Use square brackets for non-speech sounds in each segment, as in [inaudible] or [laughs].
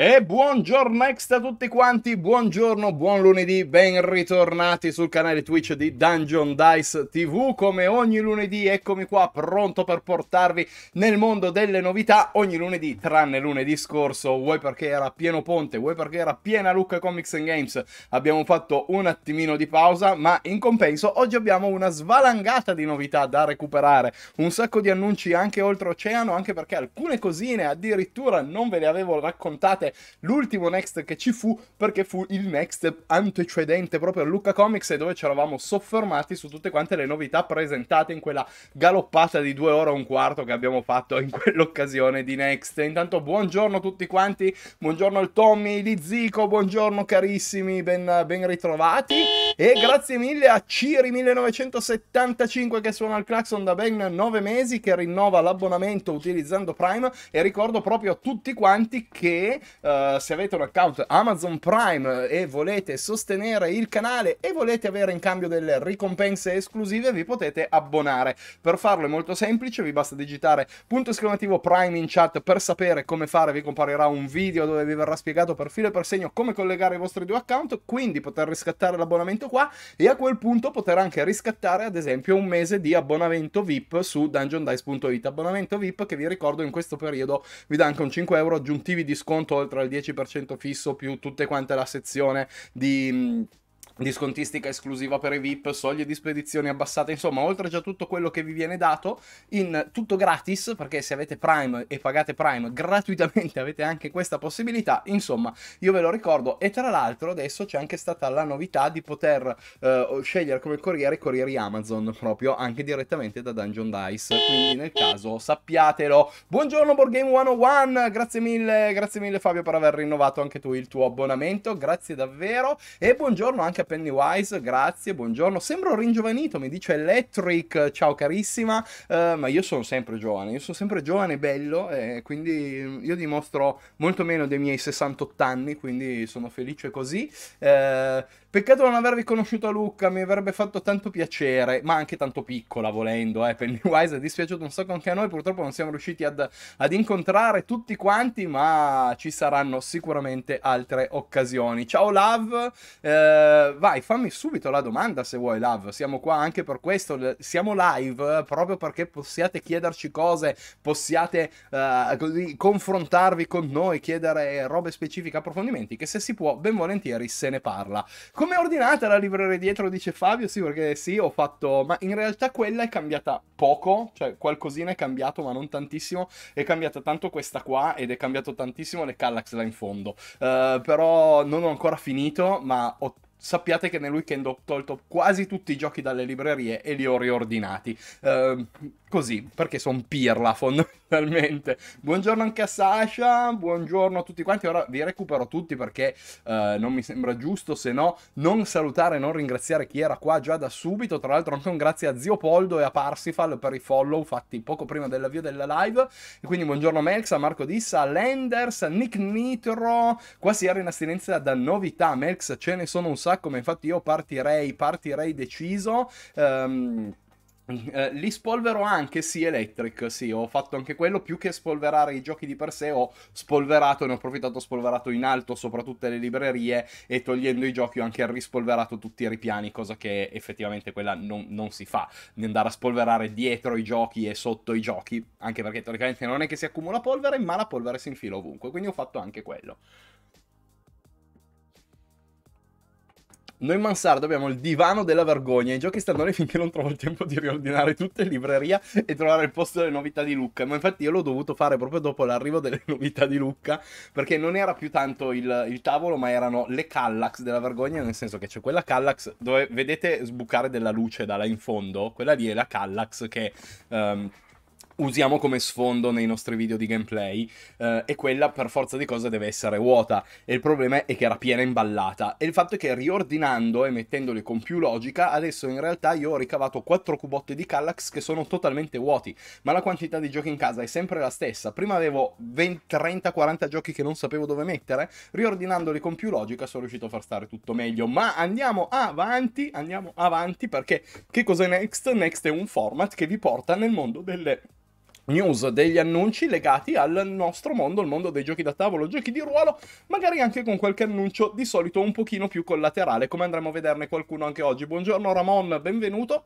E buongiorno next a tutti quanti, buongiorno, buon lunedì, ben ritornati sul canale Twitch di Dungeon Dice TV. Come ogni lunedì, eccomi qua pronto per portarvi nel mondo delle novità. Ogni lunedì, tranne lunedì scorso, vuoi perché era pieno ponte, vuoi perché era piena Lucca Comics and Games, abbiamo fatto un attimino di pausa, ma in compenso oggi abbiamo una svalangata di novità da recuperare, un sacco di annunci anche oltreoceano, anche perché alcune cosine addirittura non ve le avevo raccontate probabilmente cioè, l'ultimo Next che ci fu, perché fu il Next antecedente proprio a Luca Comics e dove ci eravamo soffermati su tutte quante le novità presentate in quella galoppata di due ore e un quarto che abbiamo fatto in [laughs] quell'occasione di Next. Intanto buongiorno a tutti quanti, buongiorno al Tommy, di Zico buongiorno carissimi, ben, ben ritrovati e grazie mille a Ciri1975 che suona il clacson da ben nove mesi che rinnova l'abbonamento utilizzando Prime e ricordo proprio a tutti quanti che eh, se avete un account Amazon Prime e volete sostenere il canale e volete avere in cambio delle ricompense esclusive, vi potete abbonare. Per farlo è molto semplice, vi basta digitare punto esclamativo Prime in chat per sapere come fare, vi comparirà un video dove vi verrà spiegato per filo e per segno come collegare i vostri due account, quindi poter riscattare l'abbonamento qua e a quel punto poter anche riscattare ad esempio un mese di abbonamento VIP su dungeondice.it, abbonamento VIP che vi ricordo in questo periodo vi dà anche un 5 euro aggiuntivi di sconto oltre al 10% fisso più tutte quante la sezione di discontistica esclusiva per i VIP, soglie di spedizioni abbassate, insomma, oltre a tutto quello che vi viene dato, in tutto gratis, perché se avete Prime e pagate Prime gratuitamente [laughs] avete anche questa possibilità, insomma, io ve lo ricordo e tra l'altro adesso c'è anche stata la novità di poter eh, scegliere come corriere i corrieri Amazon proprio anche direttamente da Dungeon Dice, quindi nel caso sappiatelo. Buongiorno Board 101, grazie mille, grazie mille Fabio per aver rinnovato anche tu il tuo abbonamento, grazie davvero e buongiorno anche a Pennywise, grazie, buongiorno. Sembro ringiovanito, mi dice Electric, ciao carissima, uh, ma io sono sempre giovane, io sono sempre giovane e bello, eh, quindi io dimostro molto meno dei miei 68 anni, quindi sono felice così. Uh, Peccato non avervi conosciuto a Lucca, mi avrebbe fatto tanto piacere, ma anche tanto piccola volendo, eh. Pennywise è dispiaciuto un sacco anche a noi, purtroppo non siamo riusciti ad, ad, incontrare tutti quanti, ma ci saranno sicuramente altre occasioni. Ciao Love! eh, vai, fammi subito la domanda se vuoi, Love. Siamo qua anche per questo. Siamo live eh, proprio perché possiate chiederci cose, possiate uh, così, confrontarvi con noi, chiedere robe specifiche, approfondimenti, che se si può, ben volentieri se ne parla. Come è ordinata la libreria dietro, dice Fabio? Sì, perché sì, ho fatto... Ma in realtà quella è cambiata poco, cioè qualcosina è cambiato, ma non tantissimo. È cambiata tanto questa qua ed è cambiato tantissimo le Kallax là in fondo. Uh, però non ho ancora finito, ma ho sappiate che nel weekend ho tolto quasi tutti i giochi dalle librerie e li ho riordinati. Uh, così, perché sono pirla fondamentalmente. Buongiorno anche a Sasha, buongiorno a tutti quanti, ora vi recupero tutti perché eh, non mi sembra giusto, se no non salutare, e non ringraziare chi era qua già da subito, tra l'altro anche un grazie a Zio Poldo e a Parsifal per i follow fatti poco prima dell'avvio della live, e quindi buongiorno a Melx, a Marco Dissa, a Lenders, a Nick Nitro, qua si era in astinenza da novità, Melx ce ne sono un sacco, ma infatti io partirei, partirei deciso, ehm, Uh, li spolvero anche, sì, Electric, sì, ho fatto anche quello, più che spolverare i giochi di per sé, ho spolverato, ne ho approfittato, spolverato in alto sopra tutte le librerie e togliendo i giochi ho anche rispolverato tutti i ripiani, cosa che effettivamente quella non, non si fa, di andare a spolverare dietro i giochi e sotto i giochi, anche perché teoricamente non è che si accumula polvere, ma la polvere si infila ovunque, quindi ho fatto anche quello. Noi Mansardo abbiamo il divano della vergogna. I giochi stanno lì finché non trovo il tempo di riordinare tutte in libreria e trovare il posto delle novità di Lucca. Ma infatti io l'ho dovuto fare proprio dopo l'arrivo delle [laughs] novità di Lucca, perché non era più tanto il, il tavolo, ma erano le Kallax della vergogna, nel senso che c'è quella Kallax dove vedete sbucare della luce da là in fondo. Quella lì è la Kallax che... Um, usiamo come sfondo nei nostri video di gameplay eh, e quella per forza di cose deve essere vuota e il problema è che era piena imballata e il fatto è che riordinando e mettendoli con più logica adesso in realtà io ho ricavato 4 cubotti di Kallax che sono totalmente vuoti ma la quantità di giochi in casa è sempre la stessa prima avevo 30-40 giochi che non sapevo dove mettere riordinandoli con più logica sono riuscito a far stare tutto meglio ma andiamo avanti andiamo avanti perché che cos'è Next? Next è un format che vi porta nel mondo delle news, degli annunci legati al nostro mondo, il mondo dei giochi da tavolo, giochi di ruolo, magari anche con qualche annuncio di solito un pochino più collaterale, come andremo a vederne qualcuno anche oggi. Buongiorno Ramon, benvenuto.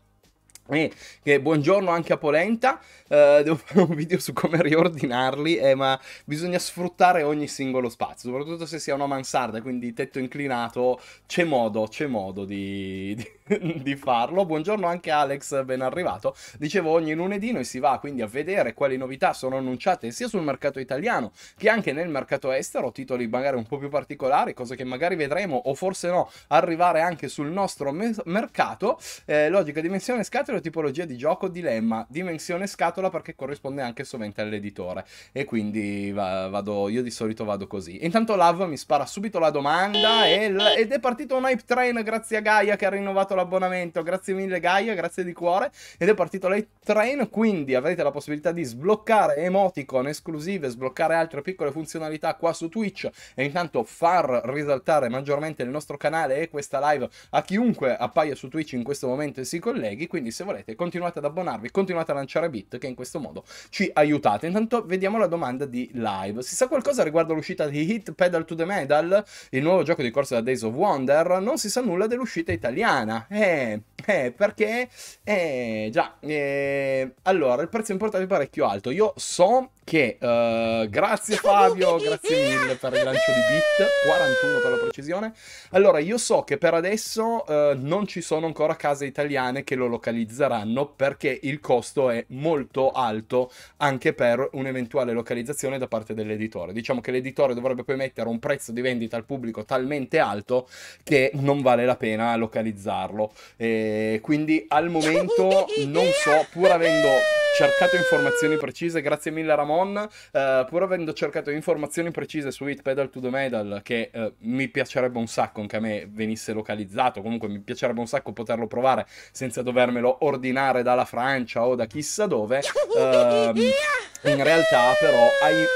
E, eh, buongiorno anche a Polenta, uh, devo fare un video su come riordinarli, eh, ma bisogna sfruttare ogni singolo spazio, soprattutto se sia una mansarda, quindi tetto inclinato, c'è modo, c'è modo di, di, [laughs] di, farlo. Buongiorno anche Alex, ben arrivato. Dicevo, ogni lunedì noi si va quindi a vedere quali novità sono annunciate sia sul mercato italiano che anche nel mercato estero, titoli magari un po' più particolari, cose che magari vedremo o forse no arrivare anche sul nostro mercato. Eh, logica, dimensione, scatola un'altra tipologia di gioco dilemma, dimensione scatola perché corrisponde anche sovente all'editore e quindi va, vado, io di solito vado così. Intanto Lav mi spara subito la domanda e ed è partito un hype train grazie a Gaia che ha rinnovato l'abbonamento, grazie mille Gaia, grazie di cuore ed è partito l'hype train quindi avrete la possibilità di sbloccare emoticon esclusive, sbloccare altre piccole funzionalità qua su Twitch e intanto far risaltare maggiormente il nostro canale e questa live a chiunque appaia su Twitch in questo momento e si colleghi, quindi se se volete, continuate ad abbonarvi, continuate a lanciare bit che in questo modo ci aiutate. Intanto vediamo la domanda di live. Si sa qualcosa riguardo l'uscita di Hit Pedal to the Medal, il nuovo gioco di corsa da Days of Wonder? Non si sa nulla dell'uscita italiana. Eh, eh, perché? Eh, già. Eh, allora, il prezzo importato è parecchio alto. Io so che uh, grazie Fabio, grazie mille per il lancio di bit, 41 per la precisione. Allora, io so che per adesso uh, non ci sono ancora case italiane che lo localizzano realizzeranno perché il costo è molto alto anche per un'eventuale localizzazione da parte dell'editore. Diciamo che l'editore dovrebbe poi mettere un prezzo di vendita al pubblico talmente alto che non vale la pena localizzarlo. E quindi al momento non so, pur avendo cercato informazioni precise, grazie mille Ramon, eh, pur avendo cercato informazioni precise su Hit Pedal to the Medal, che eh, mi piacerebbe un sacco anche a me venisse localizzato, comunque mi piacerebbe un sacco poterlo provare senza dovermelo ordinare dalla Francia o da chissà dove. Eh, in realtà però,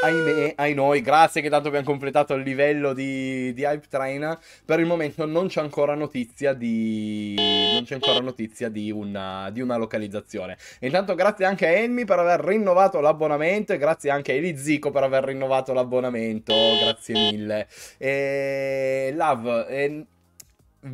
ahimè, ai noi, grazie che tanto abbiamo completato il livello di, di Hype Train, per il momento non c'è ancora notizia di... non c'è ancora notizia di una, di una localizzazione. intanto grazie anche a Elmi per aver rinnovato l'abbonamento e grazie anche a Elizico per aver rinnovato l'abbonamento. Grazie mille. E... Love, e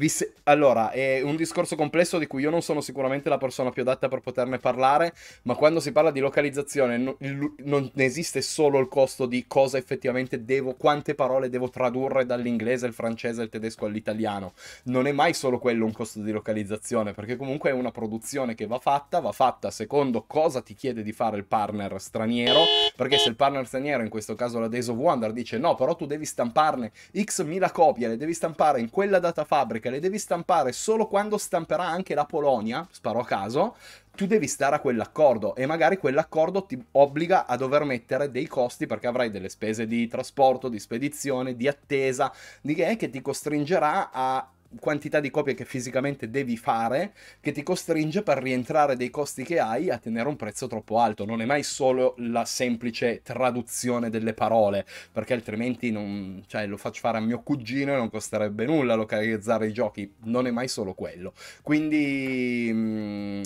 se... Allora, è un discorso complesso di cui io non sono sicuramente la persona più adatta per poterne parlare, ma quando si parla di localizzazione no, non esiste solo il costo di cosa effettivamente devo, quante parole devo tradurre dall'inglese al francese, al tedesco all'italiano. Non è mai solo quello un costo di localizzazione, perché comunque è una produzione che va fatta, va fatta secondo cosa ti chiede di fare il partner straniero, perché se il partner straniero, in questo caso la Days of Wonder, dice no, però tu devi stamparne x mila copie, le devi stampare in quella data fabbrica, perché le devi stampare solo quando stamperà anche la Polonia, sparo a caso, tu devi stare a quell'accordo e magari quell'accordo ti obbliga a dover mettere dei costi perché avrai delle spese di trasporto, di spedizione, di attesa, di che, eh, che ti costringerà a quantità di copie che fisicamente devi fare che ti costringe per rientrare dei costi che hai a tenere un prezzo troppo alto. Non è mai solo la semplice traduzione delle parole, perché altrimenti non, cioè, lo faccio fare a mio cugino e non costerebbe nulla localizzare i giochi. Non è mai solo quello. Quindi... Mh, mm,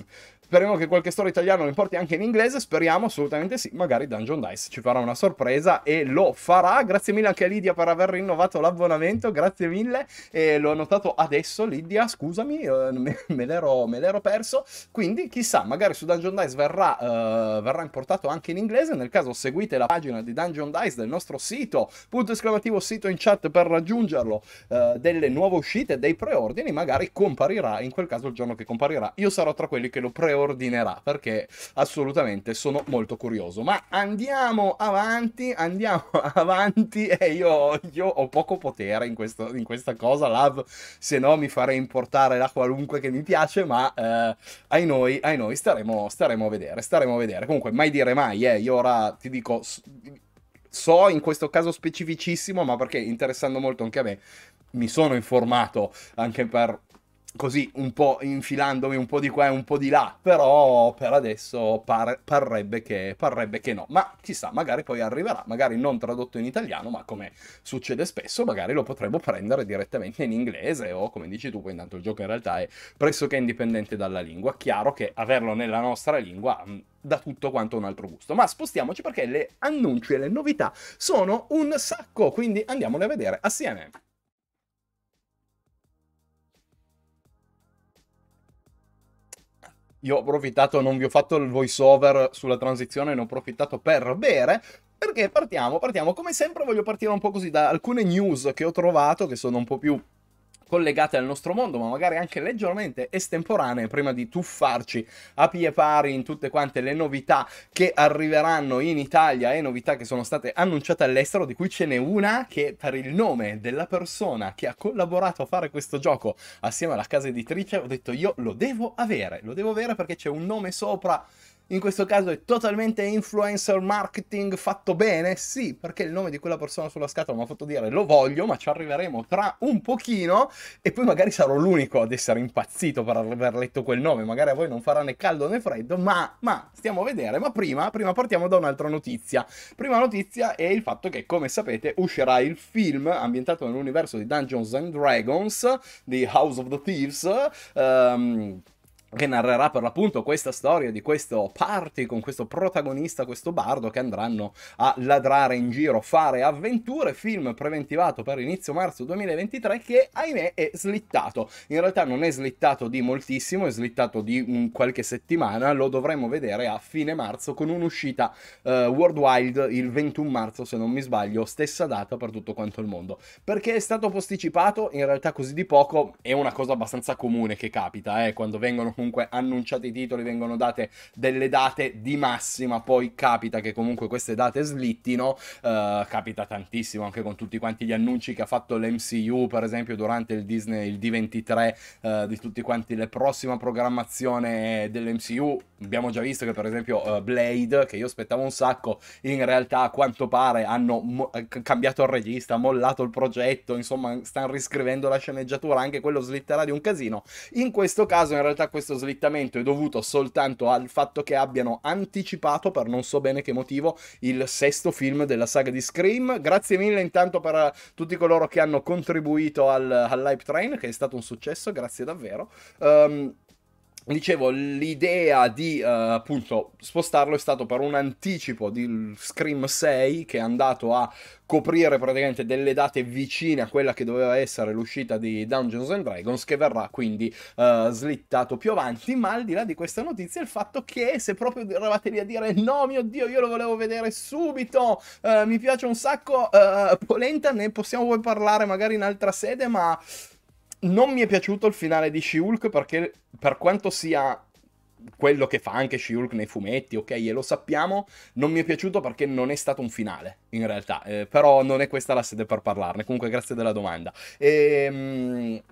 Speriamo che qualche storia italiana lo importi anche in inglese, speriamo assolutamente sì, magari Dungeon Dice ci farà una sorpresa e lo farà. Grazie mille anche a Lidia per aver rinnovato l'abbonamento, grazie mille. E l'ho notato adesso, Lidia, scusami, eh, me, me l'ero, perso. Quindi chissà, magari su Dungeon Dice verrà, uh, verrà, importato anche in inglese, nel caso seguite la pagina di Dungeon Dice del nostro sito, punto esclamativo sito in chat per raggiungerlo, uh, delle nuove uscite, dei preordini, magari comparirà, in quel caso il giorno che comparirà, io sarò tra quelli che lo preordino preordinerà perché assolutamente sono molto curioso. Ma andiamo avanti, andiamo [laughs] avanti e io, io ho poco potere in, questo, in questa cosa, Lav, se no mi farei importare la qualunque che mi piace, ma eh, ai noi, ai noi staremo, staremo a vedere, staremo a vedere. Comunque mai dire mai, eh, io ora ti dico so in questo caso specificissimo, ma perché interessando molto anche a me, mi sono informato anche per così un po' infilandomi un po' di qua e un po' di là, però per adesso par- parrebbe, che, parrebbe, che, no. Ma chissà, magari poi arriverà, magari non tradotto in italiano, ma come succede spesso, magari lo potremmo prendere direttamente in inglese o come dici tu, poi intanto il gioco in realtà è pressoché indipendente dalla lingua. Chiaro che averlo nella nostra lingua mm, da tutto quanto un altro gusto. Ma spostiamoci perché le annunci e le novità sono un sacco, quindi andiamole a vedere assieme. io ho approfittato, non vi ho fatto il voice over sulla transizione, ne ho approfittato per bere. Perché partiamo, partiamo. Come sempre voglio partire un po' così da alcune news che ho trovato, che sono un po' più collegate al nostro mondo, ma magari anche leggermente estemporanee, prima di tuffarci a pie pari in tutte quante le novità che arriveranno in Italia e novità che sono state annunciate all'estero, di cui ce n'è una che per il nome della persona che ha collaborato a fare questo gioco assieme alla casa editrice ho detto io lo devo avere, lo devo avere perché c'è un nome sopra in questo caso è totalmente influencer marketing fatto bene? Sì, perché il nome di quella persona sulla scatola mi ha fatto dire lo voglio, ma ci arriveremo tra un pochino e poi magari sarò l'unico ad essere impazzito per aver letto quel nome, magari a voi non farà né caldo né freddo, ma, ma stiamo a vedere, ma prima, prima partiamo da un'altra notizia. Prima notizia è il fatto che, come sapete, uscirà il film ambientato nell'universo di Dungeons and Dragons, di House of the Thieves, um, che narrerà per l'appunto questa storia di questo party con questo protagonista, questo bardo che andranno a ladrare in giro, fare avventure, film preventivato per inizio marzo 2023 che ahimè è slittato. In realtà non è slittato di moltissimo, è slittato di um, qualche settimana, lo dovremo vedere a fine marzo con un'uscita uh, worldwide il 21 marzo se non mi sbaglio, stessa data per tutto quanto il mondo. Perché è stato posticipato in realtà così di poco è una cosa abbastanza comune che capita, eh, quando vengono comunque comunque annunciati i titoli, vengono date delle date di massima, poi capita che comunque queste date slittino, uh, capita tantissimo anche con tutti quanti gli annunci che ha fatto l'MCU, per esempio durante il Disney, il D23, uh, eh, di tutti quanti le prossime programmazioni dell'MCU, abbiamo già visto che per esempio uh, Blade, che io aspettavo un sacco, in realtà a quanto pare hanno mo- cambiato il regista, mollato il progetto, insomma stanno riscrivendo la sceneggiatura, anche quello slitterà di un casino. In questo caso in realtà questo questo slittamento è dovuto soltanto al fatto che abbiano anticipato, per non so bene che motivo, il sesto film della saga di Scream. Grazie mille intanto per eh, tutti coloro che hanno contribuito al, all'hype train, che è stato un successo, grazie davvero. Um, Dicevo, l'idea di uh, appunto spostarlo è stato per un anticipo di Scream 6 che è andato a coprire praticamente delle date vicine a quella che doveva essere l'uscita di Dungeons and Dragons che verrà quindi uh, slittato più avanti ma al di là di questa notizia il fatto che se proprio eravate lì a dire no mio dio io lo volevo vedere subito uh, mi piace un sacco uh, Polenta ne possiamo poi parlare magari in altra sede ma non mi è piaciuto il finale di she perché per quanto sia quello che fa anche she nei fumetti, ok, e lo sappiamo, non mi è piaciuto perché non è stato un finale, in realtà, eh, però non è questa la sede per parlarne, comunque grazie della domanda. Ehm...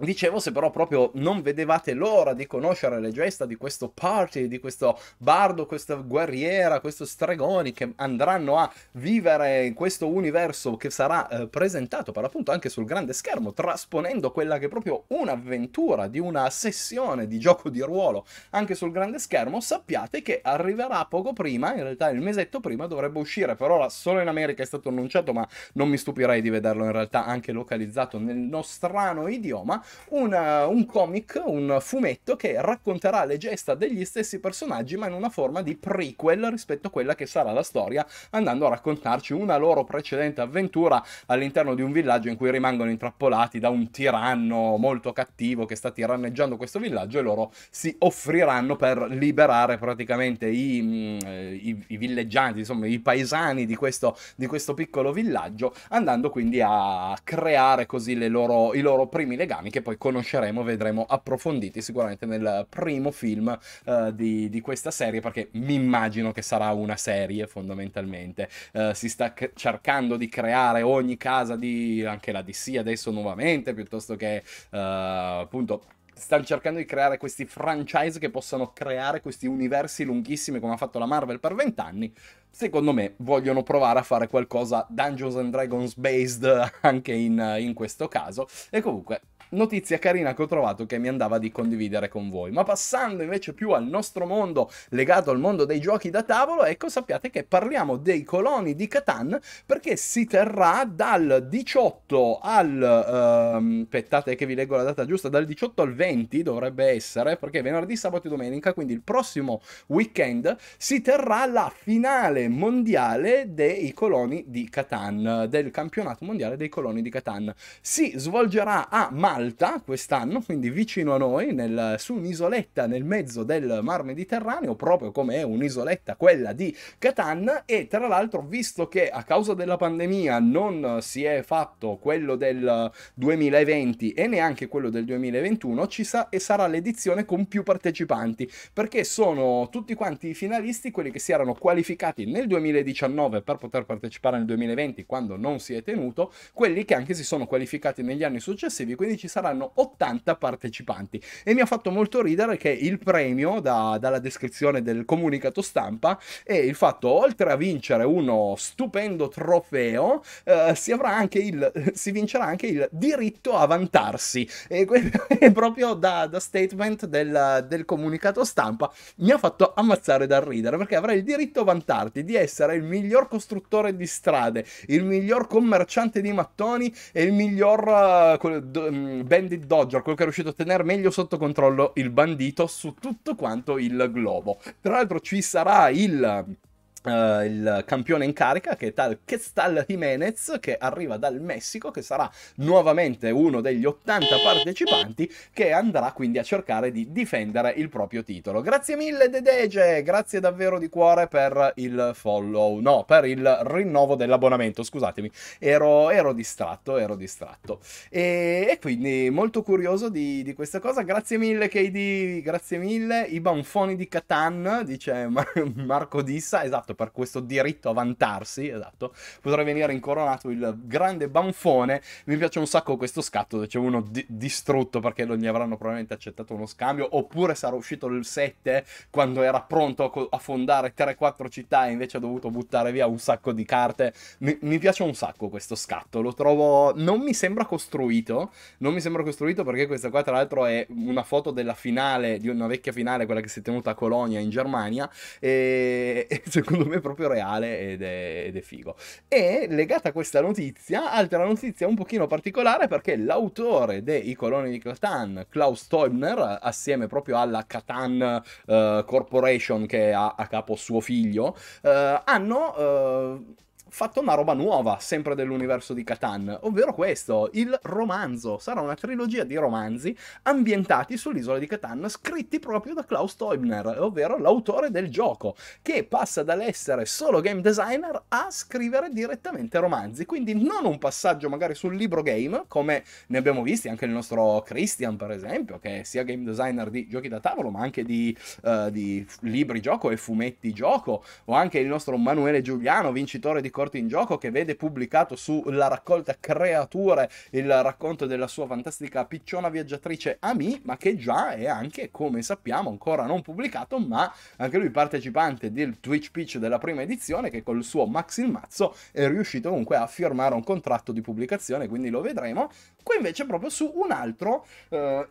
Dicevo, se però proprio non vedevate l'ora di conoscere le gesta di questo party, di questo bardo, questa guerriera, questi stregoni che andranno a vivere in questo universo che sarà eh, presentato per appunto anche sul grande schermo, trasponendo quella che è proprio un'avventura di una sessione di gioco di ruolo anche sul grande schermo, sappiate che arriverà poco prima, in realtà il mesetto prima dovrebbe uscire, per ora solo in America è stato annunciato, ma non mi stupirei di vederlo in realtà anche localizzato nel nostrano idioma una, un comic, un fumetto che racconterà le gesta degli stessi personaggi ma in una forma di prequel rispetto a quella che sarà la storia, andando a raccontarci una loro precedente avventura all'interno di un villaggio in cui rimangono intrappolati da un tiranno molto cattivo che sta tiranneggiando questo villaggio e loro si offriranno per liberare praticamente i, mm, i, i villeggianti, insomma i paesani di questo, di questo piccolo villaggio, andando quindi a creare così loro, i loro primi legami che che poi conosceremo, vedremo approfonditi sicuramente nel primo film uh, di, di, questa serie, perché mi immagino che sarà una serie fondamentalmente. Uh, si sta c- cercando di creare ogni casa di anche la DC adesso nuovamente, piuttosto che uh, appunto stanno cercando di creare questi franchise che possano creare questi universi lunghissimi come ha fatto la Marvel per vent'anni. Secondo me vogliono provare a fare qualcosa Dungeons and Dragons based [laughs] anche in, in questo caso. E comunque notizia carina che ho trovato che mi andava di condividere con voi. Ma passando invece più al nostro mondo legato al mondo dei giochi da tavolo, ecco sappiate che parliamo dei coloni di Catan perché si terrà dal 18 al... Ehm, aspettate che vi leggo la data giusta, dal 18 al 20 dovrebbe essere perché venerdì, sabato e domenica, quindi il prossimo weekend, si terrà la finale mondiale dei coloni di Catan, del campionato mondiale dei coloni di Catan. Si svolgerà a Malaga Malta quest'anno, quindi vicino a noi, nel, su un'isoletta nel mezzo del Mar Mediterraneo, proprio come è un'isoletta quella di Catan. E tra l'altro, visto che a causa della pandemia non si è fatto quello del 2020 e neanche quello del 2021, ci sa- e sarà l'edizione con più partecipanti, perché sono tutti quanti i finalisti, quelli che si erano qualificati nel 2019 per poter partecipare nel 2020 quando non si è tenuto, quelli che anche si sono qualificati negli anni successivi, quindi ci saranno 80 partecipanti. E mi ha fatto molto ridere che il premio, da, dalla descrizione del comunicato stampa, è il fatto, oltre a vincere uno stupendo trofeo, eh, si, avrà anche il, si vincerà anche il diritto a vantarsi. E [laughs] è proprio da, da statement del, del comunicato stampa. Mi ha fatto ammazzare dal ridere perché avrai il diritto a vantarti di essere il miglior costruttore di strade, il miglior commerciante di mattoni e il miglior uh, Bandit Dodger, quello che è riuscito a tenere meglio sotto controllo il bandito su tutto quanto il globo. Tra l'altro ci sarà il Uh, il campione in carica che è tal Quetzal Jimenez che arriva dal Messico che sarà nuovamente uno degli 80 partecipanti che andrà quindi a cercare di difendere il proprio titolo grazie mille Dedege grazie davvero di cuore per il follow no per il rinnovo dell'abbonamento scusatemi ero, ero, distratto ero distratto e, e quindi molto curioso di, di, questa cosa grazie mille KD grazie mille i banfoni di Catan dice Mar Marco Dissa esatto esatto, per questo diritto a vantarsi, esatto, potrei venire incoronato il grande banfone. Mi piace un sacco questo scatto, dove c'è uno di distrutto perché non gli avranno probabilmente accettato uno scambio, oppure sarà uscito il 7 quando era pronto a, a fondare 3-4 città e invece ha dovuto buttare via un sacco di carte. Mi, mi piace un sacco questo scatto, lo trovo... non mi sembra costruito, non mi sembra costruito perché questa qua tra l'altro è una foto della finale, di una vecchia finale, quella che si è tenuta a Colonia in Germania, e, [laughs] e secondo secondo me proprio reale ed è, ed è figo. E legata a questa notizia, altra notizia un pochino particolare perché l'autore dei coloni di Catan, Klaus Teubner, assieme proprio alla Catan uh, Corporation che ha a capo suo figlio, uh, hanno... Uh, fatto una roba nuova, sempre dell'universo di Catan, ovvero questo, il romanzo. Sarà una trilogia di romanzi ambientati sull'isola di Catan, scritti proprio da Klaus Teubner, ovvero l'autore del gioco, che passa dall'essere solo game designer a scrivere direttamente romanzi. Quindi non un passaggio magari sul libro game, come ne abbiamo visti anche il nostro Christian, per esempio, che è sia game designer di giochi da tavolo, ma anche di, uh, di libri gioco e fumetti gioco, o anche il nostro Manuele Giuliano, vincitore di Corti in Gioco che vede pubblicato sulla raccolta Creature il racconto della sua fantastica picciona viaggiatrice Ami, ma che già è anche, come sappiamo, ancora non pubblicato, ma anche lui partecipante del Twitch Pitch della prima edizione che col suo Max il Mazzo è riuscito comunque a firmare un contratto di pubblicazione, quindi lo vedremo. Qui invece proprio su un altro... Eh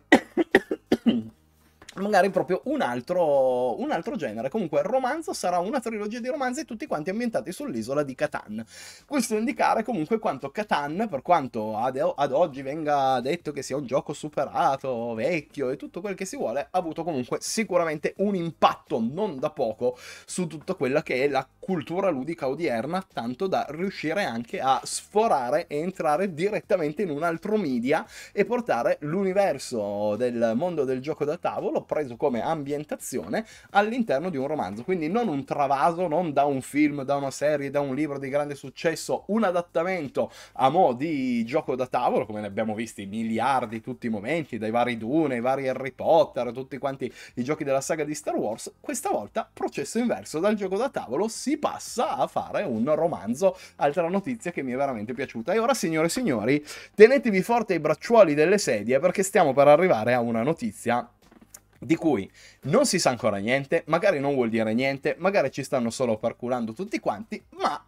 magari proprio un altro, un altro genere. Comunque il romanzo sarà una trilogia di romanzi tutti quanti ambientati sull'isola di Catan. Questo indicare comunque quanto Catan, per quanto ad, ad oggi venga detto che sia un gioco superato, vecchio e tutto quel che si vuole, ha avuto comunque sicuramente un impatto non da poco su tutta quella che è la cultura ludica odierna, tanto da riuscire anche a sforare e entrare direttamente in un altro media e portare l'universo del mondo del gioco da tavolo preso come ambientazione all'interno di un romanzo, quindi non un travaso, non da un film, da una serie, da un libro di grande successo, un adattamento a mo' di gioco da tavolo, come ne abbiamo visti miliardi tutti i momenti, dai vari Dune, i vari Harry Potter, tutti quanti i giochi della saga di Star Wars, questa volta processo inverso, dal gioco da tavolo si passa a fare un romanzo, altra notizia che mi è veramente piaciuta. E ora signore e signori, tenetevi forte i bracciuoli delle sedie perché stiamo per arrivare a una notizia di cui non si sa ancora niente, magari non vuol dire niente, magari ci stanno solo parcurando tutti quanti, ma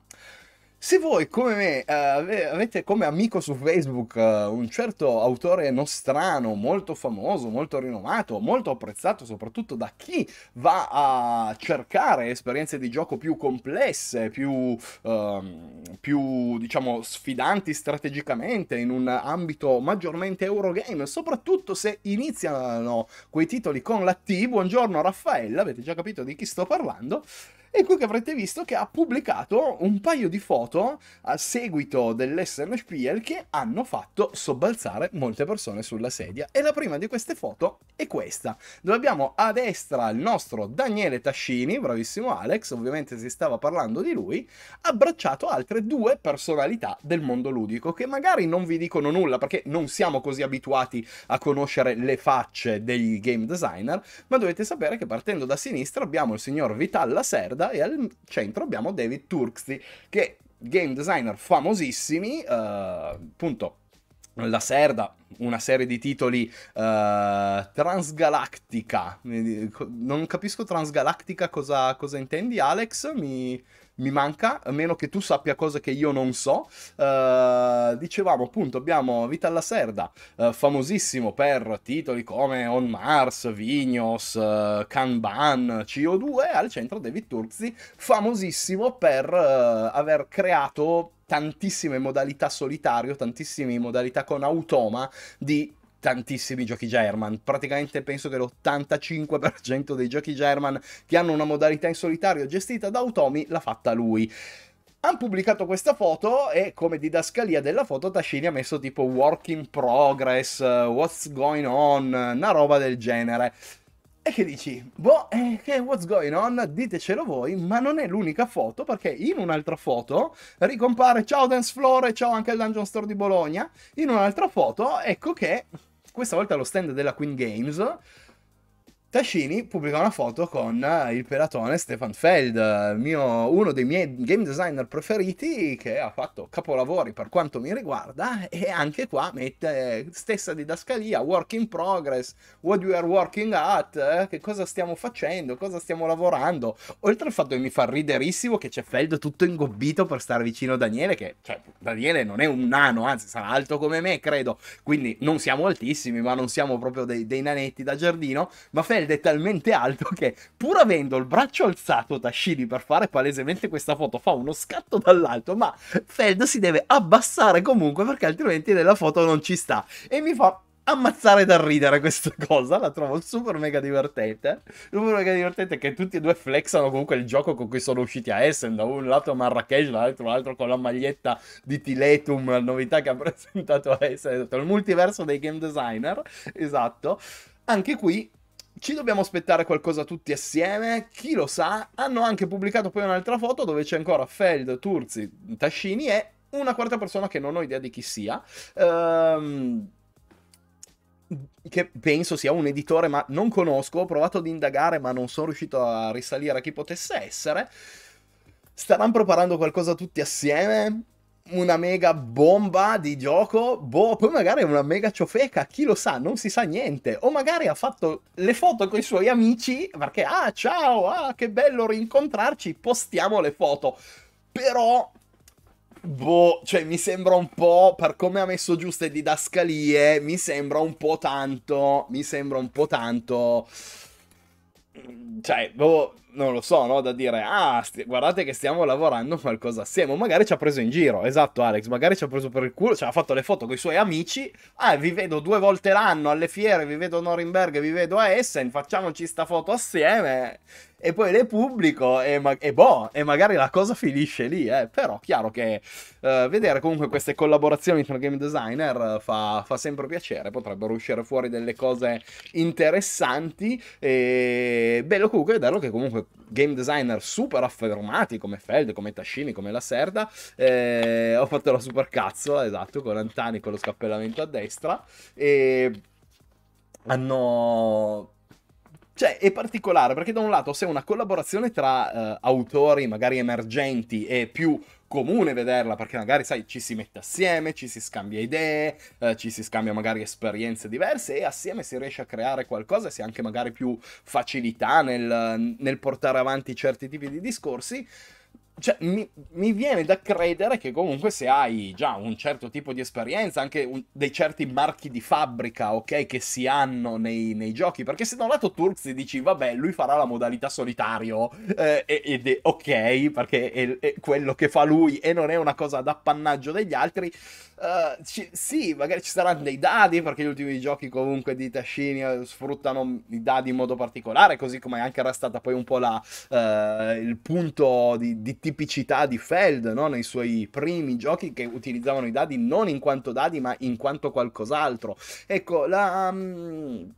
se voi come me eh, avete come amico su Facebook eh, un certo autore nostrano, molto famoso, molto rinomato, molto apprezzato soprattutto da chi va a cercare esperienze di gioco più complesse, più, ehm, più diciamo sfidanti strategicamente in un ambito maggiormente Eurogame, soprattutto se iniziano quei titoli con la T, buongiorno Raffaella, avete già capito di chi sto parlando, e qui che avrete visto che ha pubblicato un paio di foto a seguito dell'SM Spiel che hanno fatto sobbalzare molte persone sulla sedia. E la prima di queste foto è questa, dove abbiamo a destra il nostro Daniele Tascini, bravissimo Alex, ovviamente si stava parlando di lui, abbracciato altre due personalità del mondo ludico che magari non vi dicono nulla perché non siamo così abituati a conoscere le facce dei game designer, ma dovete sapere che partendo da sinistra abbiamo il signor Vital Lacerda merda e al centro abbiamo David Turksy che game designer famosissimi, uh, appunto la Serda, una serie di titoli uh, Transgalactica. Non capisco Transgalactica cosa, cosa intendi, Alex. Mi, mi manca, a meno che tu sappia cose che io non so. Uh, dicevamo appunto, abbiamo Vita alla Serda, uh, famosissimo per titoli come On Mars, Vignos, uh, Kanban, CO2, al centro David Turzi, famosissimo per aver creato tantissime modalità solitario, tantissime modalità con automa di tantissimi giochi German. Praticamente penso che l'85% dei giochi German che hanno una modalità in solitario gestita da Automi l'ha fatta lui. Hanno pubblicato questa foto e come didascalia della foto Tashini ha messo tipo work in progress, eh, what's going on, una roba del genere. E che dici? Boh, eh, che what's going on? Ditecelo voi, ma non è l'unica foto perché in un'altra foto ricompare ciao Dance Floor e ciao anche al Dungeon Store di Bologna. In un'altra foto ecco che questa volta allo stand della Queen Games Tascini pubblica una foto con eh, il pelatone Stefan Feld, eh, mio, uno dei miei game designer preferiti che ha fatto capolavori per quanto mi riguarda e anche qua mette eh, stessa didascalia, work in progress, what we are working at, che cosa stiamo facendo, cosa stiamo lavorando, oltre al fatto che mi fa riderissimo che c'è Feld tutto ingobbito per stare vicino a Daniele, che cioè, Daniele non è un nano, anzi sarà alto come me credo, quindi non siamo altissimi ma non siamo proprio dei, dei nanetti da giardino, ma Feld Veld è talmente alto che, pur avendo il braccio alzato Tashini per fare palesemente questa foto, fa uno scatto dall'alto, ma Feld si deve abbassare comunque perché altrimenti nella foto non ci sta. E mi fa ammazzare da ridere questa [laughs] cosa, la trovo super mega divertente. Super mega divertente che tutti e due flexano comunque il gioco con cui sono usciti a Essen, da un lato Marrakesh, dall'altro l'altro con la maglietta di Tiletum, la novità che ha [laughs] presentato a Essen, il multiverso dei game designer, esatto. Anche qui ci dobbiamo aspettare qualcosa tutti assieme? Chi lo sa? Hanno anche pubblicato poi un'altra foto dove c'è ancora Feld, Turzi, Tascini e una quarta persona che non ho idea di chi sia. Ehm che penso sia un editore, ma non conosco. Ho provato ad indagare, ma non sono riuscito a risalire a chi potesse essere. Staranno preparando qualcosa tutti assieme? una mega bomba di gioco, boh, poi magari è una mega ciofeca, chi lo sa, non si sa niente. O magari ha fatto le foto con i suoi amici perché, ah, ciao, ah, che bello rincontrarci, postiamo le foto. Però, boh, cioè mi sembra un po', per come ha messo giuste didascalie, mi sembra un po' tanto, mi sembra un po' tanto... Cioè, boh non lo so, no? Da dire, ah, guardate che stiamo lavorando qualcosa assieme. O magari ci ha preso in giro, esatto Alex, magari ci ha preso per il culo, ci cioè, ha fatto le foto con i suoi amici. Ah, vi vedo due volte l'anno alle fiere, vi vedo a Norimberga, vi vedo a Essen, facciamoci sta foto assieme. E poi le pubblico e, ma- e boh, e magari la cosa finisce lì, eh. Però chiaro che uh, vedere comunque queste collaborazioni tra game designer fa, fa sempre piacere, potrebbero uscire fuori delle cose interessanti. E bello comunque vederlo che comunque game designer super affermati come Feld, come Tascini, come Lacerda. Eh, ho fatto la super cazzo, esatto, con Antani con lo scappellamento a destra. E hanno cioè, è particolare perché da un lato se una collaborazione tra uh, autori magari emergenti è più comune vederla perché magari, sai, ci si mette assieme, ci si scambia idee, uh, ci si scambia magari esperienze diverse e assieme si riesce a creare qualcosa e si ha anche magari più facilità nel, nel portare avanti certi tipi di discorsi cioè, mi, mi, viene da credere che comunque se hai già un certo tipo di esperienza, anche un, dei certi marchi di fabbrica, ok, che si hanno nei, nei giochi, perché se da un lato Turks dici, vabbè, lui farà la modalità solitario, eh, ed è ok, perché è, è quello che fa lui e non è una cosa d'appannaggio degli altri, Uh, ci, sì, magari ci saranno dei dadi, perché gli ultimi giochi comunque di Tascini eh, sfruttano i dadi in modo particolare, così come anche era stata poi un po' la, uh, il punto di, di, tipicità di Feld, no? nei suoi primi giochi che utilizzavano i dadi non in quanto dadi, ma in quanto qualcos'altro. Ecco, la... Um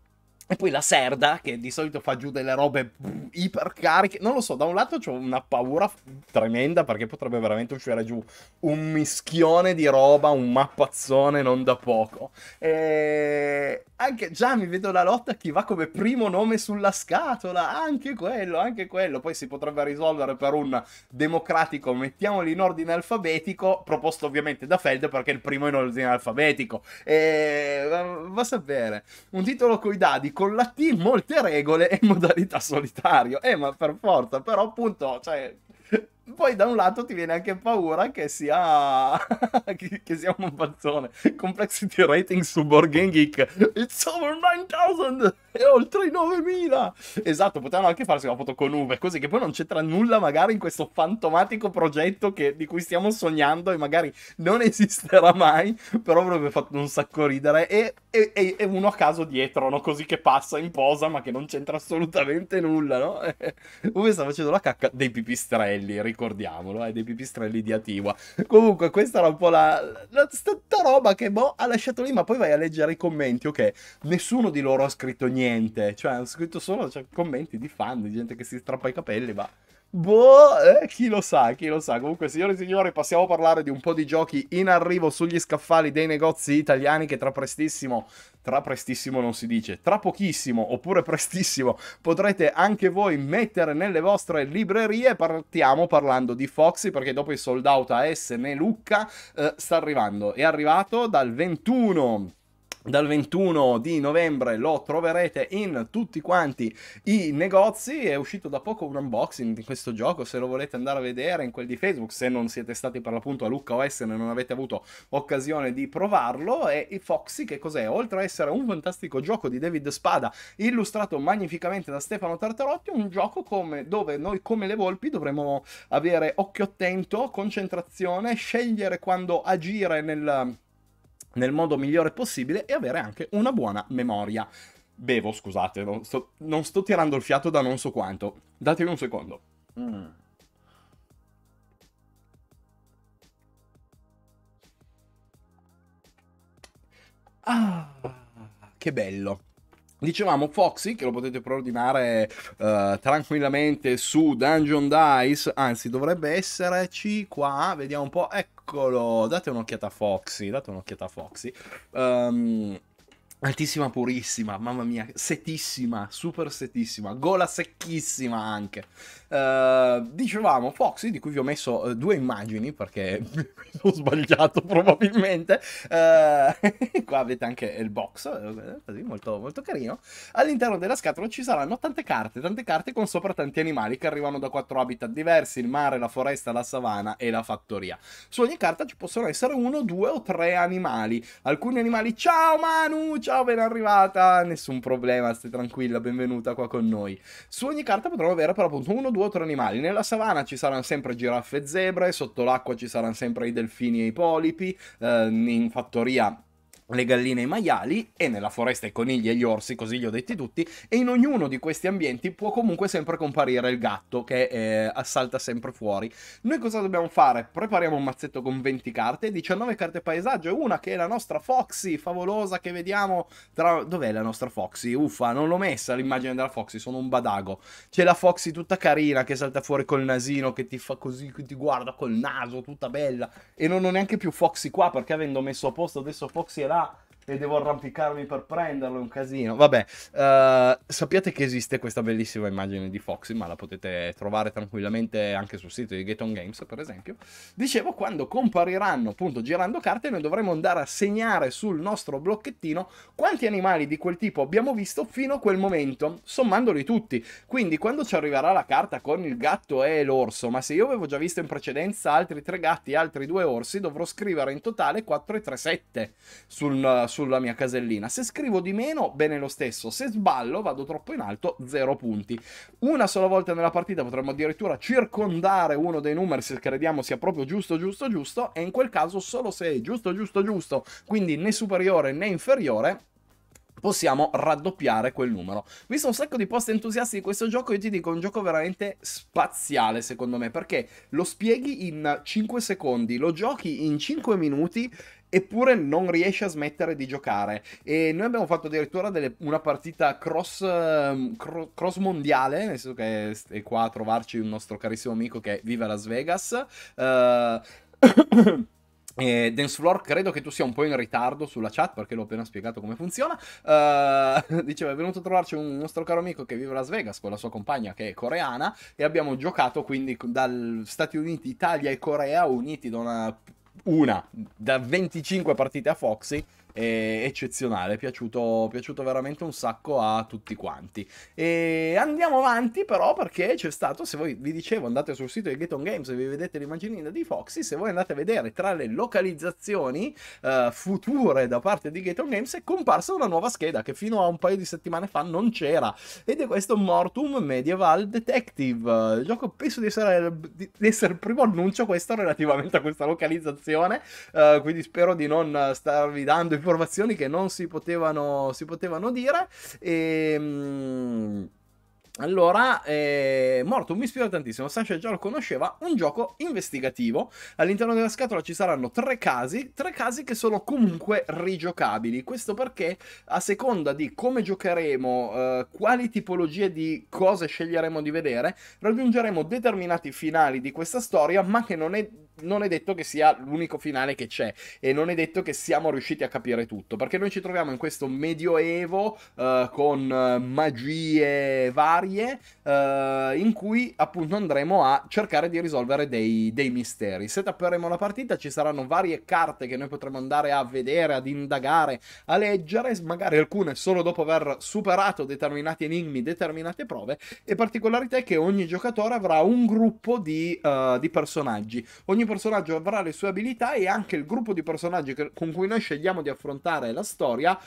e poi la Serda, che di solito fa giù delle robe ipercariche. Non lo so, da un lato ho una paura tremenda perché potrebbe veramente uscire giù un mischione di roba, un mappazzone non da poco. E anche già mi vedo la lotta chi va come primo nome sulla scatola. Anche quello, anche quello. Poi si potrebbe risolvere per un democratico, mettiamoli in ordine alfabetico, proposto ovviamente da Feld perché è il primo in ordine alfabetico. E va a sapere. Un titolo coi dadi con la T molte regole e modalità solitario. Eh, ma per forza, però appunto, cioè, poi da un lato ti viene anche paura che sia, [laughs] che, che sia un bazzone. Complexity rating su Board Game Geek. It's over 9000! E oltre i 9000! Esatto, potevano anche farsi una foto con Uve, così che poi non c'entra nulla magari in questo fantomatico progetto che, di cui stiamo sognando e magari non esisterà mai, però avrebbe fatto un sacco ridere. E, e, e uno a caso dietro, no? così che passa in posa ma che non c'entra assolutamente nulla, no? Uve [laughs] sta facendo la cacca dei pipistrelli, ricordiamolo, eh, dei pipistrelli di Atiwa. Comunque, questa era un po' la, la stata roba che boh, ha lasciato lì, ma poi vai a leggere i commenti, ok? Nessuno di loro ha scritto niente, cioè hanno scritto solo cioè, commenti di fan, di gente che si strappa i capelli, ma... Boh, eh, chi lo sa, chi lo sa. Comunque, signore e signori, passiamo a parlare di un po' di giochi in arrivo sugli scaffali dei negozi italiani che tra prestissimo, tra prestissimo non si dice, tra pochissimo oppure prestissimo potrete anche voi mettere nelle vostre librerie. Partiamo parlando di Foxy perché dopo il sold out a S Lucca eh, sta arrivando. È arrivato dal 21 dal 21 di novembre lo troverete in tutti quanti i negozi è uscito da poco un unboxing di questo gioco se lo volete andare a vedere in quel di Facebook se non siete stati per l'appunto a Lucca OS e non avete avuto occasione di provarlo e Foxy che cos'è? oltre a essere un fantastico gioco di David Spada illustrato magnificamente da Stefano Tartarotti un gioco come, dove noi come le volpi dovremo avere occhio attento concentrazione scegliere quando agire nel nel modo migliore possibile e avere anche una buona memoria. Bevo, scusate, non sto, non sto tirando il fiato da non so quanto. Datemi un secondo. Mm. Ah, che bello. Dicevamo Foxy, che lo potete preordinare uh, tranquillamente su Dungeon Dice, anzi dovrebbe esserci qua, vediamo un po', eccolo, date un'occhiata a Foxy, date un'occhiata a Foxy. Um, Altissima purissima, mamma mia, setissima, super setissima, gola secchissima anche. Uh, dicevamo Foxy, di cui vi ho messo uh, due immagini perché [laughs] ho sbagliato probabilmente. Uh, [laughs] qua avete anche il box, così molto, molto carino. All'interno della scatola ci saranno tante carte, tante carte con sopra tanti animali che arrivano da quattro habitat diversi, il mare, la foresta, la savana e la fattoria. Su ogni carta ci possono essere uno, due o tre animali. Alcuni animali, ciao Manu, ciao! ciao, ben arrivata, nessun problema, stai tranquilla, benvenuta qua con noi. Su ogni carta potrò avere però appunto uno, due o tre animali. Nella savana ci saranno sempre giraffe e zebre, sotto l'acqua ci saranno sempre i delfini e i polipi, eh, in fattoria le galline e i maiali e nella foresta i conigli e gli orsi, così li ho detti tutti, e in ognuno di questi ambienti può comunque sempre comparire il gatto che eh, assalta sempre fuori. Noi cosa dobbiamo fare? Prepariamo un mazzetto con 20 carte, 19 carte paesaggio e una che è la nostra Foxy, favolosa che vediamo tra... Dov'è la nostra Foxy? Uffa, non l'ho messa l'immagine della Foxy, sono un badago. C'è la Foxy tutta carina che salta fuori col nasino, che ti fa così, che ti guarda col naso, tutta bella. E non ho neanche più Foxy qua perché avendo messo a posto adesso Foxy è la ら e devo arrampicarmi per prenderlo, è un casino. Vabbè, uh, sappiate che esiste questa bellissima immagine di Foxy, ma la potete trovare tranquillamente anche sul sito di Gaton Games, per esempio. Dicevo, quando compariranno, appunto, girando carte, noi dovremo andare a segnare sul nostro blocchettino quanti animali di quel tipo abbiamo visto fino a quel momento, sommandoli tutti. Quindi, quando ci arriverà la carta con il gatto e l'orso, ma se io avevo già visto in precedenza altri tre gatti e altri due orsi, dovrò scrivere in totale 4 e 3, 7 sul sulla mia casellina. Se scrivo di meno, bene lo stesso. Se sballo, vado troppo in alto, 0 punti. Una sola volta nella partita potremmo addirittura circondare uno dei numeri se crediamo sia proprio giusto, giusto, giusto. E in quel caso solo se è giusto, giusto, giusto, quindi né superiore né inferiore, possiamo raddoppiare quel numero. Visto un sacco di post entusiasti di questo gioco, io ti dico un gioco veramente spaziale secondo me, perché lo spieghi in 5 secondi, lo giochi in 5 minuti eppure non riesce a smettere di giocare. E noi abbiamo fatto addirittura delle, una partita cross, ehm, cro, cross, mondiale, nel senso che è qua a trovarci un nostro carissimo amico che vive a Las Vegas. Uh... Eh, [coughs] Dancefloor, credo che tu sia un po' in ritardo sulla chat perché l'ho appena spiegato come funziona. Eh, uh, [laughs] diceva: È venuto a trovarci un nostro caro amico che vive a Las Vegas con la sua compagna che è coreana. E abbiamo giocato quindi dal Stati Uniti, Italia e Corea uniti da una una da 25 partite a Foxy eh, eccezionale, è piaciuto, piaciuto, veramente un sacco a tutti quanti. E andiamo avanti però perché c'è stato, se voi vi dicevo andate sul sito di Get Games e vi vedete l'immaginina di Foxy, se voi andate a vedere tra le localizzazioni eh, future da parte di Get Games è comparsa una nuova scheda che fino a un paio di settimane fa non c'era ed è questo Mortum Medieval Detective, il eh, gioco penso di essere, di essere il primo annuncio questo relativamente a questa localizzazione, eh, quindi spero di non starvi dando informazioni che non si potevano, si potevano dire. E, ehm, allora, eh, Mortum mi ispira tantissimo, Sasha già lo conosceva, un gioco investigativo. All'interno della scatola ci saranno tre casi, tre casi che sono comunque rigiocabili. Questo perché a seconda di come giocheremo, eh, quali tipologie di cose sceglieremo di vedere, raggiungeremo determinati finali di questa storia, ma che non è non è detto che sia l'unico finale che c'è e non è detto che siamo riusciti a capire tutto perché noi ci troviamo in questo medioevo uh, con eh, magie varie uh, in cui appunto andremo a cercare di risolvere dei, dei, misteri se tapperemo la partita ci saranno varie carte che noi potremo andare a vedere ad indagare a leggere magari alcune solo dopo aver superato determinati enigmi determinate prove e particolarità è che ogni giocatore avrà un gruppo di, uh, di personaggi ogni ogni personaggio avrà le sue abilità e anche il gruppo di personaggi che, con cui noi scegliamo di affrontare la storia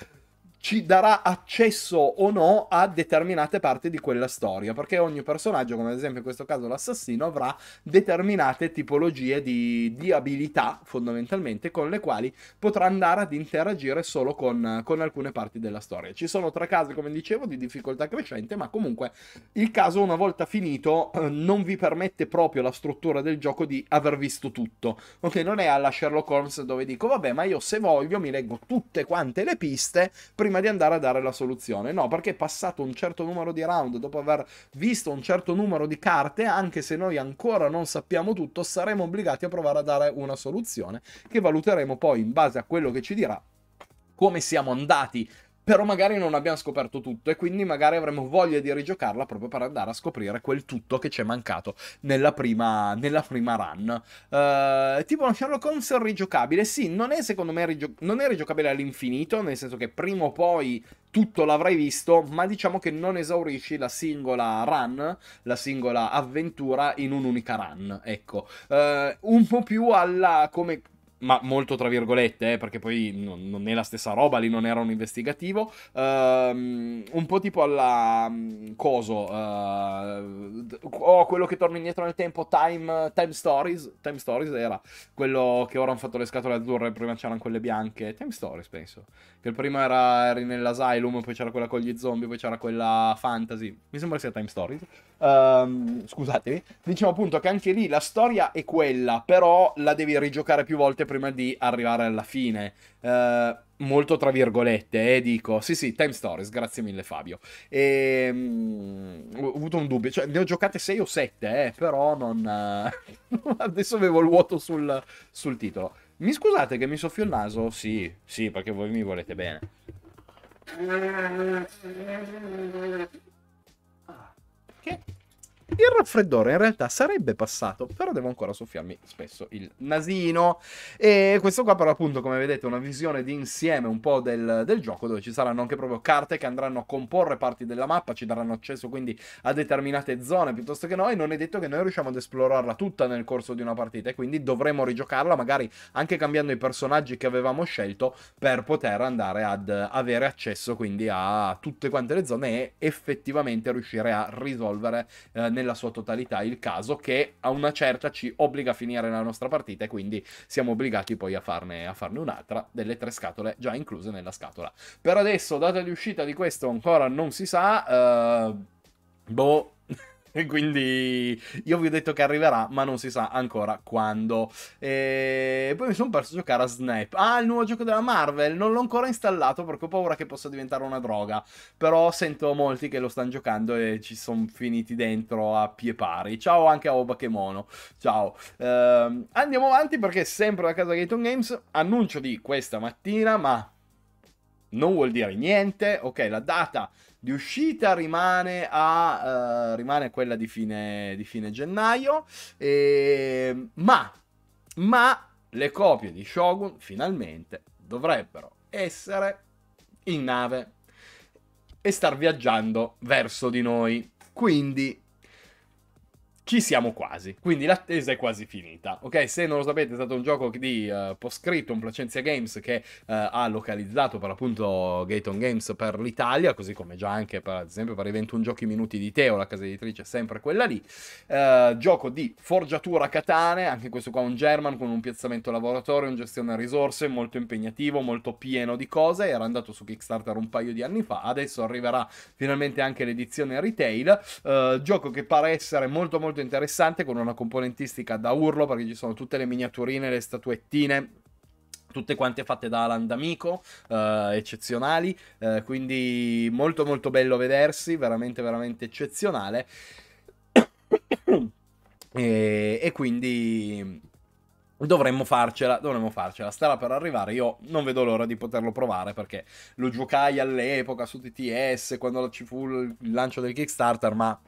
ci darà accesso o no a determinate parti di quella storia, perché ogni personaggio, come ad esempio in questo caso l'assassino, avrà determinate tipologie di, di abilità fondamentalmente con le quali potrà andare ad interagire solo con, con, alcune parti della storia. Ci sono tre casi, come dicevo, di difficoltà crescente, ma comunque il caso una volta finito eh, non vi permette proprio la struttura del gioco di aver visto tutto, ok? Non è alla Sherlock Holmes dove dico, vabbè, ma io se voglio mi leggo tutte quante le piste, prima prima di andare a dare la soluzione. No, perché passato un certo numero di round, dopo aver visto un certo numero di carte, anche se noi ancora non sappiamo tutto, saremo obbligati a provare a dare una soluzione che valuteremo poi in base a quello che ci dirà come siamo andati però magari non abbiamo scoperto tutto e quindi magari avremo voglia di rigiocarla proprio per andare a scoprire quel tutto che ci è mancato nella prima, nella prima run. Uh, tipo uno Sherlock Holmes rigiocabile, sì, non è secondo me rigio- non è rigiocabile all'infinito, nel senso che prima o poi tutto l'avrai visto, ma diciamo che non esaurisci la singola run, la singola avventura in un'unica run, ecco. Uh, un po' più alla come ma molto tra virgolette, eh, perché poi non, non, è la stessa roba, lì non era un investigativo, uh, un po' tipo alla mm, coso, uh, oh, quello che torna indietro nel tempo, time, time, Stories, Time Stories era quello che ora hanno fatto le scatole azzurre, prima c'erano quelle bianche, Time Stories penso, che prima era, eri nell'asylum, poi c'era quella con gli zombie, poi c'era quella fantasy, mi sembra sia Time Stories, uh, scusatemi, diciamo appunto che anche lì la storia è quella, però la devi rigiocare più volte prima di arrivare alla fine. Eh, molto tra virgolette, eh, dico. Sì, sì, Time Stories, grazie mille Fabio. E, ehm, mh, ho avuto un dubbio, cioè ne ho giocate 6 o 7, eh, però non... Eh, [laughs] adesso avevo il vuoto sul, sul titolo. Mi scusate che mi soffio il naso? Sì, sì, perché voi mi volete bene. Ah, che il raffreddore in realtà sarebbe passato, però devo ancora soffiarmi spesso il nasino. E questo qua però appunto, come vedete, è una visione di insieme un po' del, del, gioco, dove ci saranno anche proprio carte che andranno a comporre parti della mappa, ci daranno accesso quindi a determinate zone piuttosto che noi. Non è detto che noi riusciamo ad esplorarla tutta nel corso di una partita e quindi dovremo rigiocarla, magari anche cambiando i personaggi che avevamo scelto, per poter andare ad avere accesso quindi a tutte quante le zone e effettivamente riuscire a risolvere eh, nella sua totalità il caso che a una certa ci obbliga a finire la nostra partita e quindi siamo obbligati poi a farne, a farne un'altra delle tre scatole già incluse nella scatola. Per adesso, data di uscita di questo ancora non si sa. Uh, boh, quindi io vi ho detto che arriverà, ma non si sa ancora quando. E poi mi sono perso a giocare a Snap. Ah, il nuovo gioco della Marvel. Non l'ho ancora installato perché ho paura che possa diventare una droga. Però sento molti che lo stanno giocando e ci sono finiti dentro a pie pari. Ciao anche a Obakemono. Ciao. Eh, andiamo avanti perché sempre da casa Gaton Games annuncio di questa mattina, ma non vuol dire niente. Ok, la data di uscita rimane, a, uh, rimane quella di fine, di fine gennaio, e, ehm, ma, ma le copie di Shogun finalmente dovrebbero essere in nave e star viaggiando verso di noi. Quindi ci siamo quasi. Quindi l'attesa è quasi finita. Ok, se non lo sapete, è stato un gioco di uh, un Placentia Games che uh, ha localizzato per l'appunto Gaton Games per l'Italia, così come già anche per, ad esempio per i 21 giochi minuti di Teo, la casa editrice è sempre quella lì. Uh, gioco di forgiatura katane, anche questo qua un German con un piazzamento lavoratorio, un gestione risorse, molto impegnativo, molto pieno di cose. Era andato su Kickstarter un paio di anni fa, adesso arriverà finalmente anche l'edizione retail. Uh, gioco che pare essere molto molto molto interessante con una componentistica da urlo perché ci sono tutte le miniaturine, le statuettine tutte quante fatte da Alan D'Amico, eh, eccezionali, eh, quindi molto molto bello vedersi, veramente veramente eccezionale. [coughs] e, e quindi Dovremmo farcela, dovremmo farcela, starà per arrivare, io non vedo l'ora di poterlo provare perché lo giocai all'epoca su TTS quando ci fu il lancio del Kickstarter, ma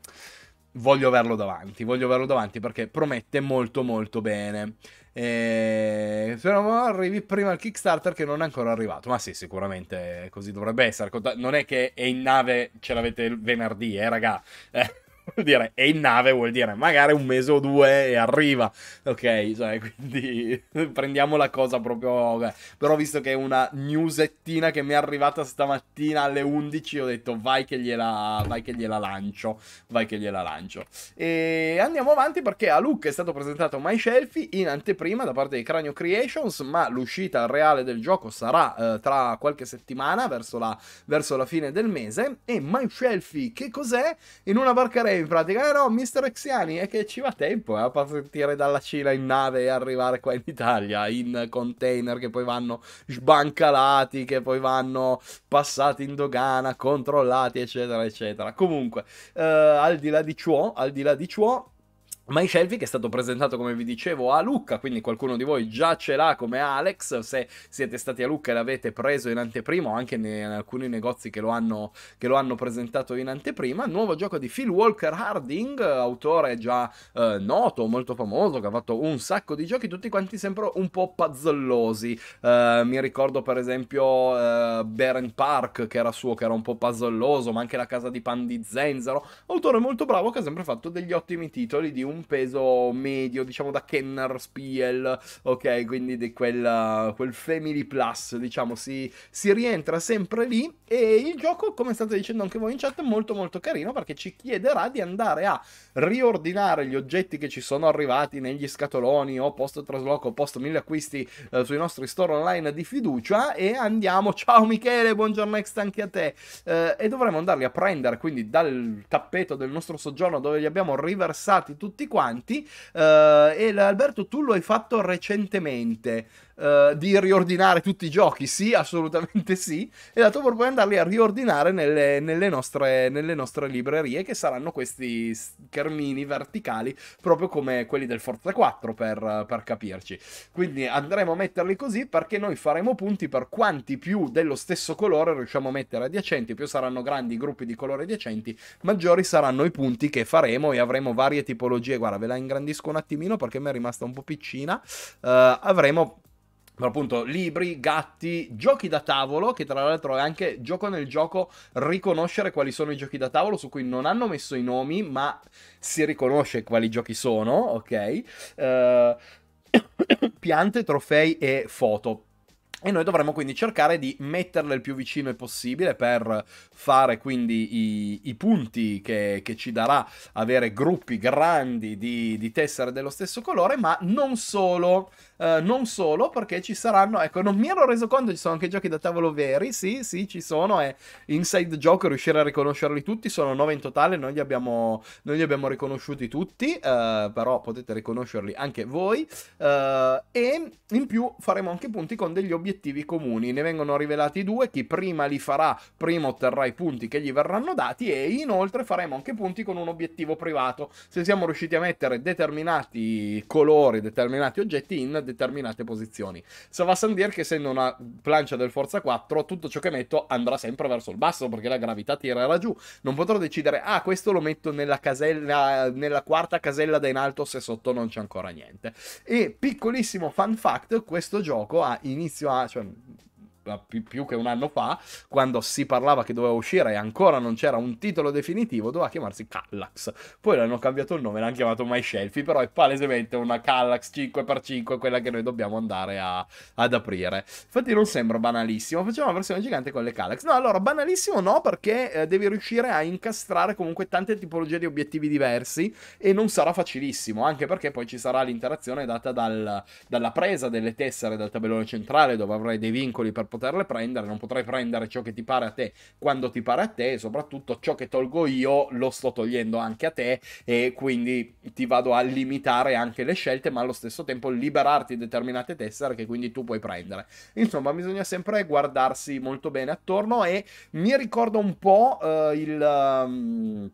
voglio averlo davanti, voglio averlo davanti perché promette molto molto bene. Eh, e... Speriamo arrivi prima al Kickstarter che non è ancora arrivato, ma sì, sicuramente così dovrebbe essere. Non è che è in nave, ce l'avete venerdì, eh raga. Eh vuol [laughs] dire è in nave, vuol dire magari un mese o due e arriva, ok? Cioè, [laughs] quindi prendiamo la cosa proprio. Okay. Però, visto che è una newsettina che mi è arrivata stamattina alle 11, ho detto vai che gliela, vai che gliela lancio. Vai che gliela lancio. E andiamo avanti perché a Luke è stato presentato My Shelfie in anteprima da parte di Cranio Creations, ma l'uscita reale del gioco sarà eh, tra qualche settimana, verso la, verso la fine del mese. E My Shelfie, che cos'è? In una barca race in pratica. Eh no, mister Exiani, è che ci va tempo eh, a partire dalla Cina in nave e arrivare qua in Italia in container che poi vanno sbancalati, che poi vanno passati in dogana, controllati, eccetera, eccetera. Comunque, eh, al di là di ciò, al di là di ciò MyShelfie che è stato presentato come vi dicevo a Lucca, quindi qualcuno di voi già ce l'ha come Alex, se siete stati a Lucca e l'avete preso in anteprima o anche in alcuni negozi che lo, hanno, che lo hanno presentato in anteprima, nuovo gioco di Phil Walker Harding, autore già eh, noto, molto famoso, che ha fatto un sacco di giochi, tutti quanti sempre un po' puzzolosi, eh, mi ricordo per esempio eh, Beren Park che era suo, che era un po' puzzoloso, ma anche la casa di Pan di zenzero. autore molto bravo che ha sempre fatto degli ottimi titoli di un un peso medio, diciamo da Kenner Spiel, ok? Quindi di quel, quel Family Plus, diciamo, si, si, rientra sempre lì. E il gioco, come state dicendo anche voi in chat, è molto molto carino perché ci chiederà di andare a riordinare gli oggetti che ci sono arrivati negli scatoloni o post trasloco, post mille acquisti eh, sui nostri store online di fiducia e andiamo, ciao Michele, buongiorno next anche a te, eh, e dovremo andarli a prendere quindi dal tappeto del nostro soggiorno dove li abbiamo riversati tutti quanti. Uh, e Alberto, tu lo hai fatto recentemente. Eh, di riordinare tutti i giochi? Sì, assolutamente sì. E dato per andarli a riordinare nelle, nelle, nostre, nelle nostre librerie, che saranno questi schermini verticali, proprio come quelli del Forza 4, per, per capirci. Quindi andremo a metterli così perché noi faremo punti per quanti più dello stesso colore riusciamo a mettere adiacenti, più saranno grandi i gruppi di colore adiacenti, maggiori saranno i punti che faremo e avremo varie tipologie. Guarda, ve la ingrandisco un attimino perché mi è rimasta un po' piccina. Uh, avremo però appunto libri, gatti, giochi da tavolo, che tra l'altro è anche gioco nel gioco riconoscere quali sono i giochi da tavolo, su cui non hanno messo i nomi, ma si riconosce quali giochi sono, ok? Uh, [coughs] piante, trofei e foto. E noi dovremmo quindi cercare di metterle il più vicino possibile per fare quindi i, i punti che, che, ci darà avere gruppi grandi di, di tessere dello stesso colore, ma non solo. Eh, non solo, perché ci saranno, ecco, non mi ero reso conto, ci sono anche giochi da tavolo veri, sì, sì, ci sono, è Inside Joke riuscire a riconoscerli tutti, sono 9 in totale, noi li abbiamo, noi li abbiamo riconosciuti tutti, uh, però potete riconoscerli anche voi, uh, e in più faremo anche punti con degli obiettivi comuni, ne vengono rivelati due, chi prima li farà, prima otterrà i punti che gli verranno dati, e inoltre faremo anche punti con un obiettivo privato, se siamo riusciti a mettere determinati colori, determinati oggetti in determinate posizioni. Sava Sandir che essendo una plancia del Forza 4, tutto ciò che metto andrà sempre verso il basso perché la gravità tirerà giù. Non potrò decidere, ah, questo lo metto nella, casella, nella quarta casella da in alto se sotto non c'è ancora niente. E piccolissimo fun fact, questo gioco ha inizio a... Cioè, più, più, che un anno fa, quando si parlava che doveva uscire e ancora non c'era un titolo definitivo, doveva chiamarsi Kallax. Poi l'hanno cambiato il nome, l'hanno chiamato My Shelfie, però è palesemente una Kallax 5x5, quella che noi dobbiamo andare a, ad aprire. Infatti non sembra banalissimo, facciamo una versione gigante con le Kallax. No, allora, banalissimo no, perché eh, devi riuscire a incastrare comunque tante tipologie di obiettivi diversi e non sarà facilissimo, anche perché poi ci sarà l'interazione data dal, dalla presa delle tessere dal tabellone centrale, dove avrai dei vincoli per poter poterle prendere, non potrai prendere ciò che ti pare a te quando ti pare a te e soprattutto ciò che tolgo io lo sto togliendo anche a te e quindi ti vado a limitare anche le scelte ma allo stesso tempo liberarti determinate tessere che quindi tu puoi prendere. Insomma bisogna sempre guardarsi molto bene attorno e mi ricordo un po' eh, il... Um,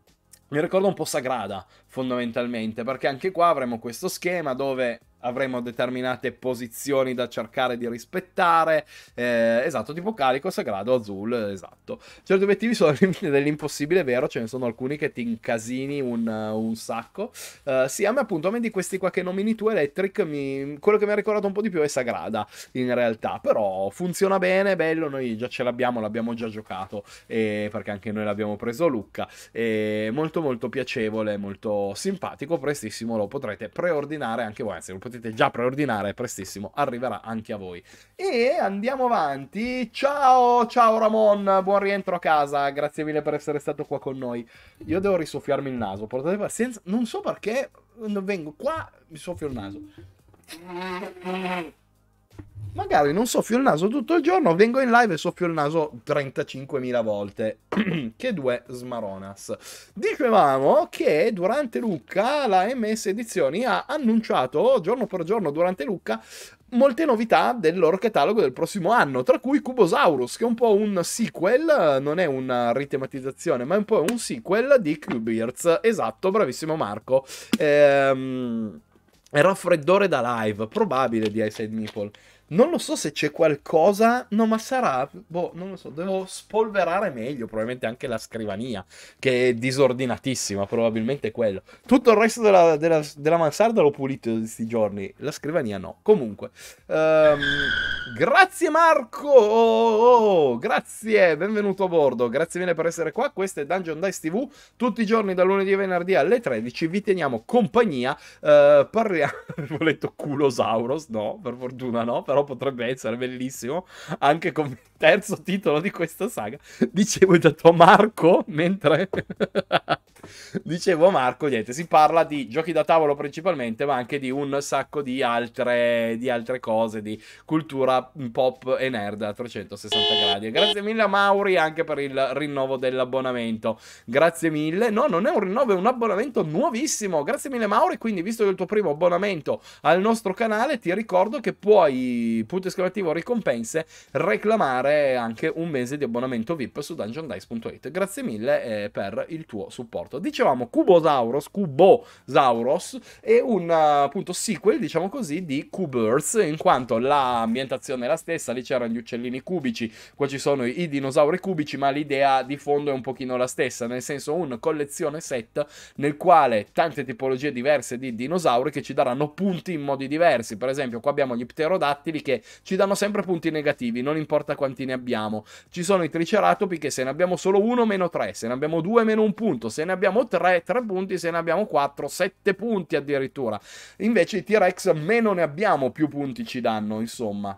mi ricordo un po' Sagrada fondamentalmente perché anche qua avremo questo schema dove avremo determinate posizioni da cercare di rispettare. Eh, esatto, tipo carico, sagrado, azul, esatto. Certi obiettivi sono al [laughs] dell'impossibile, vero? Ce ne sono alcuni che ti incasini un, un sacco. Uh, sì, a me appunto, a me di questi qua che nomini tu, Electric, mi... quello che mi ha ricordato un po' di più è Sagrada, in realtà. Però funziona bene, bello, noi già ce l'abbiamo, l'abbiamo già giocato, eh, perché anche noi l'abbiamo preso Lucca. Eh, molto molto piacevole, molto simpatico, prestissimo, lo potrete preordinare anche voi, anzi lo potete potete già preordinare, prestissimo arriverà anche a voi. E andiamo avanti. Ciao, ciao Ramon, buon rientro a casa, grazie mille per essere stato qua con noi. Io devo risoffiarmi il naso, portate pazienza, non so perché, vengo qua, mi soffio il naso magari non soffio il naso tutto il giorno, vengo in live e soffio il naso 35.000 volte. [clears throat] che due smaronas. Dicevamo che durante Lucca la MS Edizioni ha annunciato giorno per giorno durante Lucca molte novità del loro catalogo del prossimo anno, tra cui Cubosaurus, che è un po' un sequel, non è una ritematizzazione, ma è un po' un sequel di Cubeards. Esatto, bravissimo Marco. Ehm, raffreddore da live, probabile di Ice Meeple. Non lo so se c'è qualcosa, no, ma sarà, boh, non lo so, devo spolverare meglio, probabilmente anche la scrivania, che è disordinatissima, probabilmente quello. Tutto il resto della, della, della mansarda l'ho pulito di questi giorni, la scrivania no. Comunque, um, grazie Marco, oh, oh, grazie, benvenuto a bordo, grazie mille per essere qua, questo è Dungeon Dice TV, tutti i giorni da lunedì a venerdì alle 13, vi teniamo compagnia, uh, parliamo, [laughs] ho letto culosauros, no, per fortuna no, per però potrebbe essere bellissimo anche con terzo titolo di questa saga, dicevo intanto a Marco, mentre [laughs] dicevo Marco, niente, si parla di giochi da tavolo principalmente, ma anche di un sacco di altre, di altre cose, di cultura pop e nerd a 360 gradi. Grazie mille a Mauri anche per il rinnovo dell'abbonamento. Grazie mille. No, non è un rinnovo, è un abbonamento nuovissimo. Grazie mille Mauri, quindi visto che è il tuo primo abbonamento al nostro canale, ti ricordo che puoi, punto esclamativo, ricompense, reclamare pagare anche un mese di abbonamento VIP su dungeondice.it. Grazie mille eh, per il tuo supporto. Dicevamo Cubosauros, Cubosauros è un eh, appunto sequel, diciamo così, di Cube in quanto l'ambientazione è la stessa, lì c'erano gli uccellini cubici, qua ci sono i dinosauri cubici, ma l'idea di fondo è un pochino la stessa, nel senso un collezione set nel quale tante tipologie diverse di dinosauri che ci daranno punti in modi diversi. Per esempio, qua abbiamo gli pterodattili che ci danno sempre punti negativi, non importa quanti quanti ne abbiamo. Ci sono i triceratopi che se ne abbiamo solo uno, meno tre, se ne abbiamo due, meno un punto, se ne abbiamo tre, tre punti, se ne abbiamo quattro, sette punti addirittura. Invece i T-Rex meno ne abbiamo, più punti ci danno, insomma.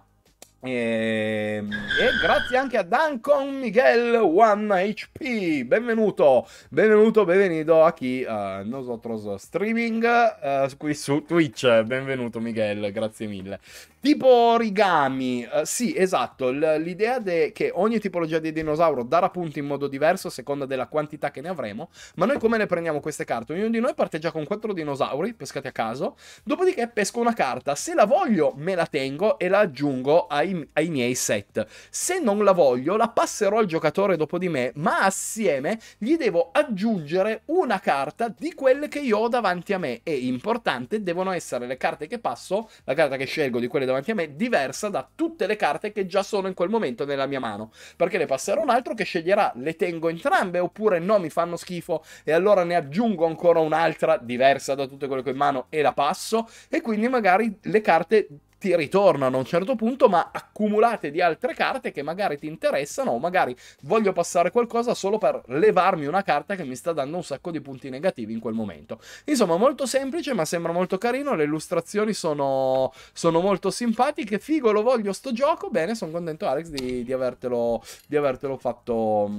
E, ehm, e, grazie anche a Duncan Miguel One HP. Benvenuto, benvenuto, benvenuto a chi uh, eh, nosotros streaming uh, qui su Twitch. Benvenuto Miguel, grazie mille. Tipo origami, uh, sì, esatto. L- l'idea de- che ogni tipologia di dinosauro darà punti in modo diverso a seconda della quantità che ne avremo. Ma noi come ne prendiamo queste carte? Ognuno di noi parte già con quattro dinosauri pescati a caso. Dopodiché pesco una carta. Se la voglio, me la tengo e la aggiungo ai ai, miei set. Se non la voglio, la passerò al giocatore dopo di me, ma assieme gli devo aggiungere una carta di quelle che io ho davanti a me. E importante, devono essere le carte che passo, la carta che scelgo di quelle davanti a me, diversa da tutte le carte che già sono in quel momento nella mia mano. Perché le passerò un altro che sceglierà le tengo entrambe oppure no, mi fanno schifo e allora ne aggiungo ancora un'altra diversa da tutte quelle che ho in mano e la passo. E quindi magari le carte ti ritornano a un certo punto, ma accumulate di altre carte che magari ti interessano o magari voglio passare qualcosa solo per levarmi una carta che mi sta dando un sacco di punti negativi in quel momento. Insomma, molto semplice, ma sembra molto carino, le illustrazioni sono, sono molto simpatiche, figo, lo voglio sto gioco, bene, sono contento Alex di, di avertelo, di avertelo fatto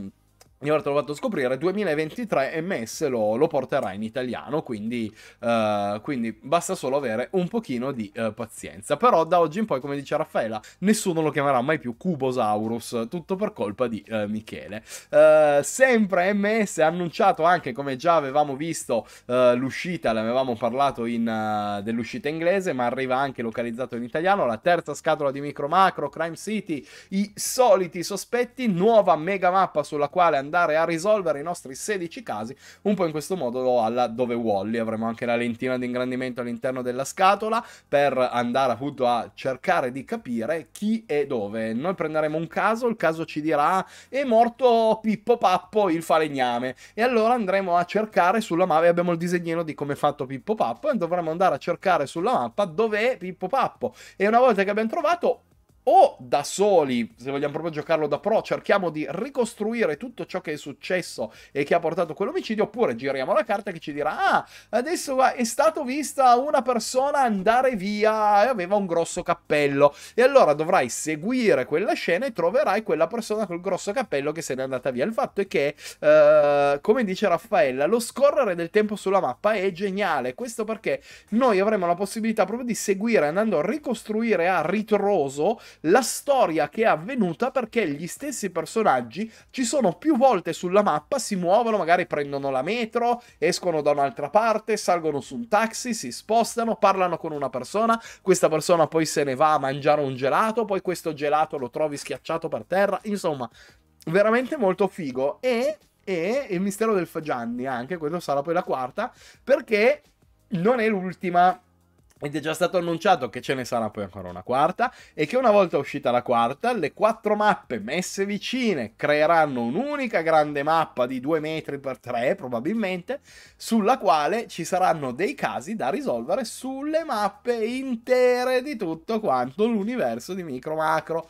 io l'ho trovato a scoprire, 2023 MS lo, lo porterà in italiano, quindi, uh, quindi, basta solo avere un pochino di uh, pazienza. Però da oggi in poi, come dice Raffaella, nessuno lo chiamerà mai più Cubosaurus, tutto per colpa di uh, Michele. sempre MS ha annunciato anche, come già avevamo visto, l'uscita, l'avevamo parlato in, dell'uscita inglese, ma arriva anche localizzato in italiano, la terza scatola di Micro Macro, Crime City, i soliti sospetti, nuova mega mappa sulla quale andare andare a risolvere i nostri 16 casi un po' in questo modo alla dove Wally. Avremo anche la lentina di ingrandimento all'interno della scatola per andare appunto a cercare di capire chi è dove. Noi prenderemo un caso, il caso ci dirà è morto Pippo Pappo il falegname e allora andremo a cercare sulla mappa, abbiamo il disegnino di come è fatto Pippo Pappo e dovremo andare a cercare sulla mappa dove è Pippo Pappo e una volta che abbiamo trovato o da soli, se vogliamo proprio giocarlo da pro, cerchiamo di ricostruire tutto ciò che è successo e che ha portato quell'omicidio, oppure giriamo la carta che ci dirà, ah, adesso è stato vista una persona andare via e aveva un grosso cappello. E allora dovrai seguire quella scena e troverai quella persona col grosso cappello che se n'è andata via. Il fatto è che, eh, come dice Raffaella, lo scorrere del tempo sulla mappa è geniale. Questo perché noi avremo la possibilità proprio di seguire, andando a ricostruire a ritroso la storia che è avvenuta perché gli stessi personaggi ci sono più volte sulla mappa, si muovono, magari prendono la metro, escono da un'altra parte, salgono su un taxi, si spostano, parlano con una persona, questa persona poi se ne va a mangiare un gelato, poi questo gelato lo trovi schiacciato per terra, insomma, veramente molto figo e, e il mistero del Fagianni anche, quella sarà poi la quarta, perché non è l'ultima ed è già stato annunciato che ce ne sarà poi ancora una quarta e che una volta uscita la quarta, le quattro mappe messe vicine creeranno un'unica grande mappa di 2 metri per 3 probabilmente, sulla quale ci saranno dei casi da risolvere sulle mappe intere di tutto quanto l'universo di Micro Macro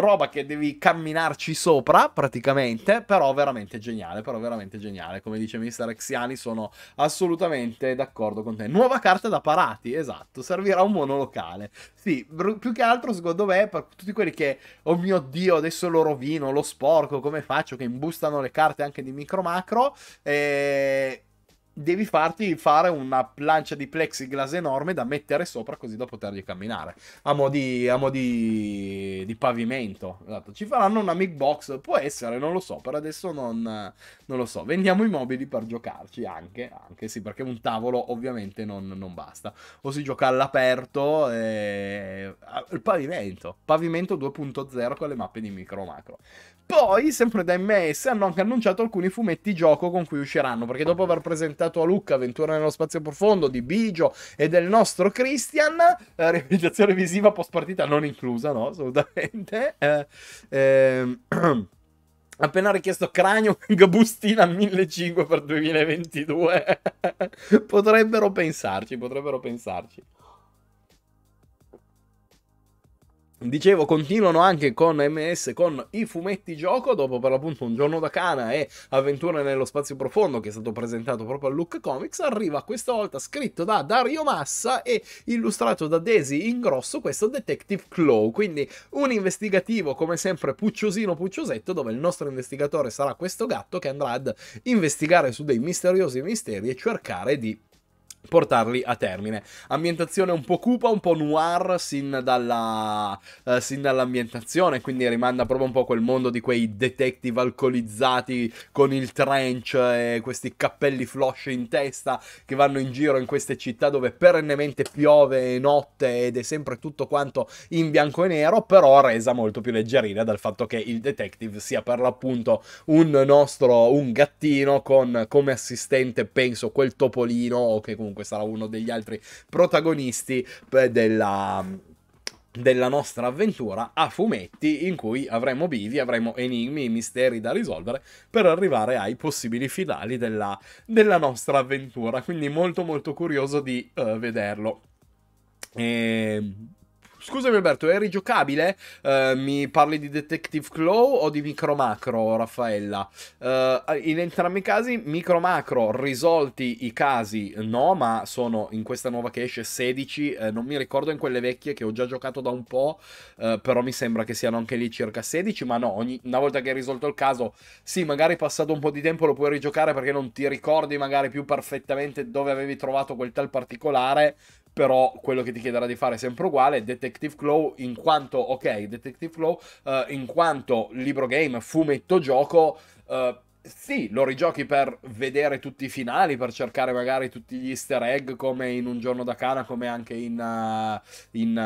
roba che devi camminarci sopra praticamente, però veramente geniale, però veramente geniale, come dice Mister Exiani sono assolutamente d'accordo con te. Nuova carta da parati, esatto, servirà un monolocale. Sì, più che altro secondo me per tutti quelli che, oh mio dio, adesso lo rovino, lo sporco, come faccio, che imbustano le carte anche di micro macro, eh, devi farti fare una plancia di plexiglass enorme da mettere sopra così da potergli camminare a mo' di, a mo di, di pavimento esatto. ci faranno una big box può essere non lo so per adesso non, non, lo so vendiamo i mobili per giocarci anche, anche sì perché un tavolo ovviamente non, non basta o si gioca all'aperto e... Eh, il pavimento pavimento 2.0 con le mappe di micro macro poi sempre da MS hanno anche annunciato alcuni fumetti gioco con cui usciranno perché dopo aver presentato statua Lucca, Avventura nello spazio profondo di Bigio e del nostro Christian, eh, realizzazione visiva post partita non inclusa, no, assolutamente. Eh, ehm, [clears throat] Appena richiesto cranio [laughs] gabustina 1500 per 2022. [laughs] potrebbero pensarci, potrebbero pensarci. Dicevo, continuano anche con MS con i fumetti gioco, dopo per l'appunto Un giorno da cana e Avventure nello spazio profondo che è stato presentato proprio a Look Comics, arriva questa volta scritto da Dario Massa e illustrato da Daisy Ingrosso questo Detective Claw, quindi un investigativo come sempre pucciosino pucciosetto dove il nostro investigatore sarà questo gatto che andrà ad investigare su dei misteriosi misteri e cercare di portarli a termine. Ambientazione un po' cupa, un po' noir sin, dalla, eh, sin dall'ambientazione, quindi rimanda proprio un po' quel mondo di quei detective alcolizzati con il trench e questi cappelli flosce in testa che vanno in giro in queste città dove perennemente piove e notte ed è sempre tutto quanto in bianco e nero, però resa molto più leggerina dal fatto che il detective sia per l'appunto un nostro, un gattino con come assistente penso quel topolino o che comunque comunque sarà uno degli altri protagonisti eh, della, della nostra avventura a fumetti in cui avremo bivi, avremo enigmi, e misteri da risolvere per arrivare ai possibili finali della, della nostra avventura. Quindi molto molto curioso di uh, vederlo. E ehm, Scusami Alberto, è rigiocabile? Uh, mi parli di Detective Claw o di Micro Macro, Raffaella? Uh, in entrambi i casi, Micro Macro risolti i casi no, ma sono in questa nuova che esce 16, eh, non mi ricordo in quelle vecchie che ho già giocato da un po', eh, però mi sembra che siano anche lì circa 16, ma no, ogni, una volta che hai risolto il caso, sì, magari passato un po' di tempo lo puoi rigiocare perché non ti ricordi magari più perfettamente dove avevi trovato quel tal particolare, però quello che ti chiederà di fare è sempre uguale, Detective Claw in quanto, ok, Detective Claw uh, in quanto libro game, fumetto gioco, uh, sì, lo rigiochi per vedere tutti i finali, per cercare magari tutti gli easter egg come in Un giorno da cana, come anche in, uh, in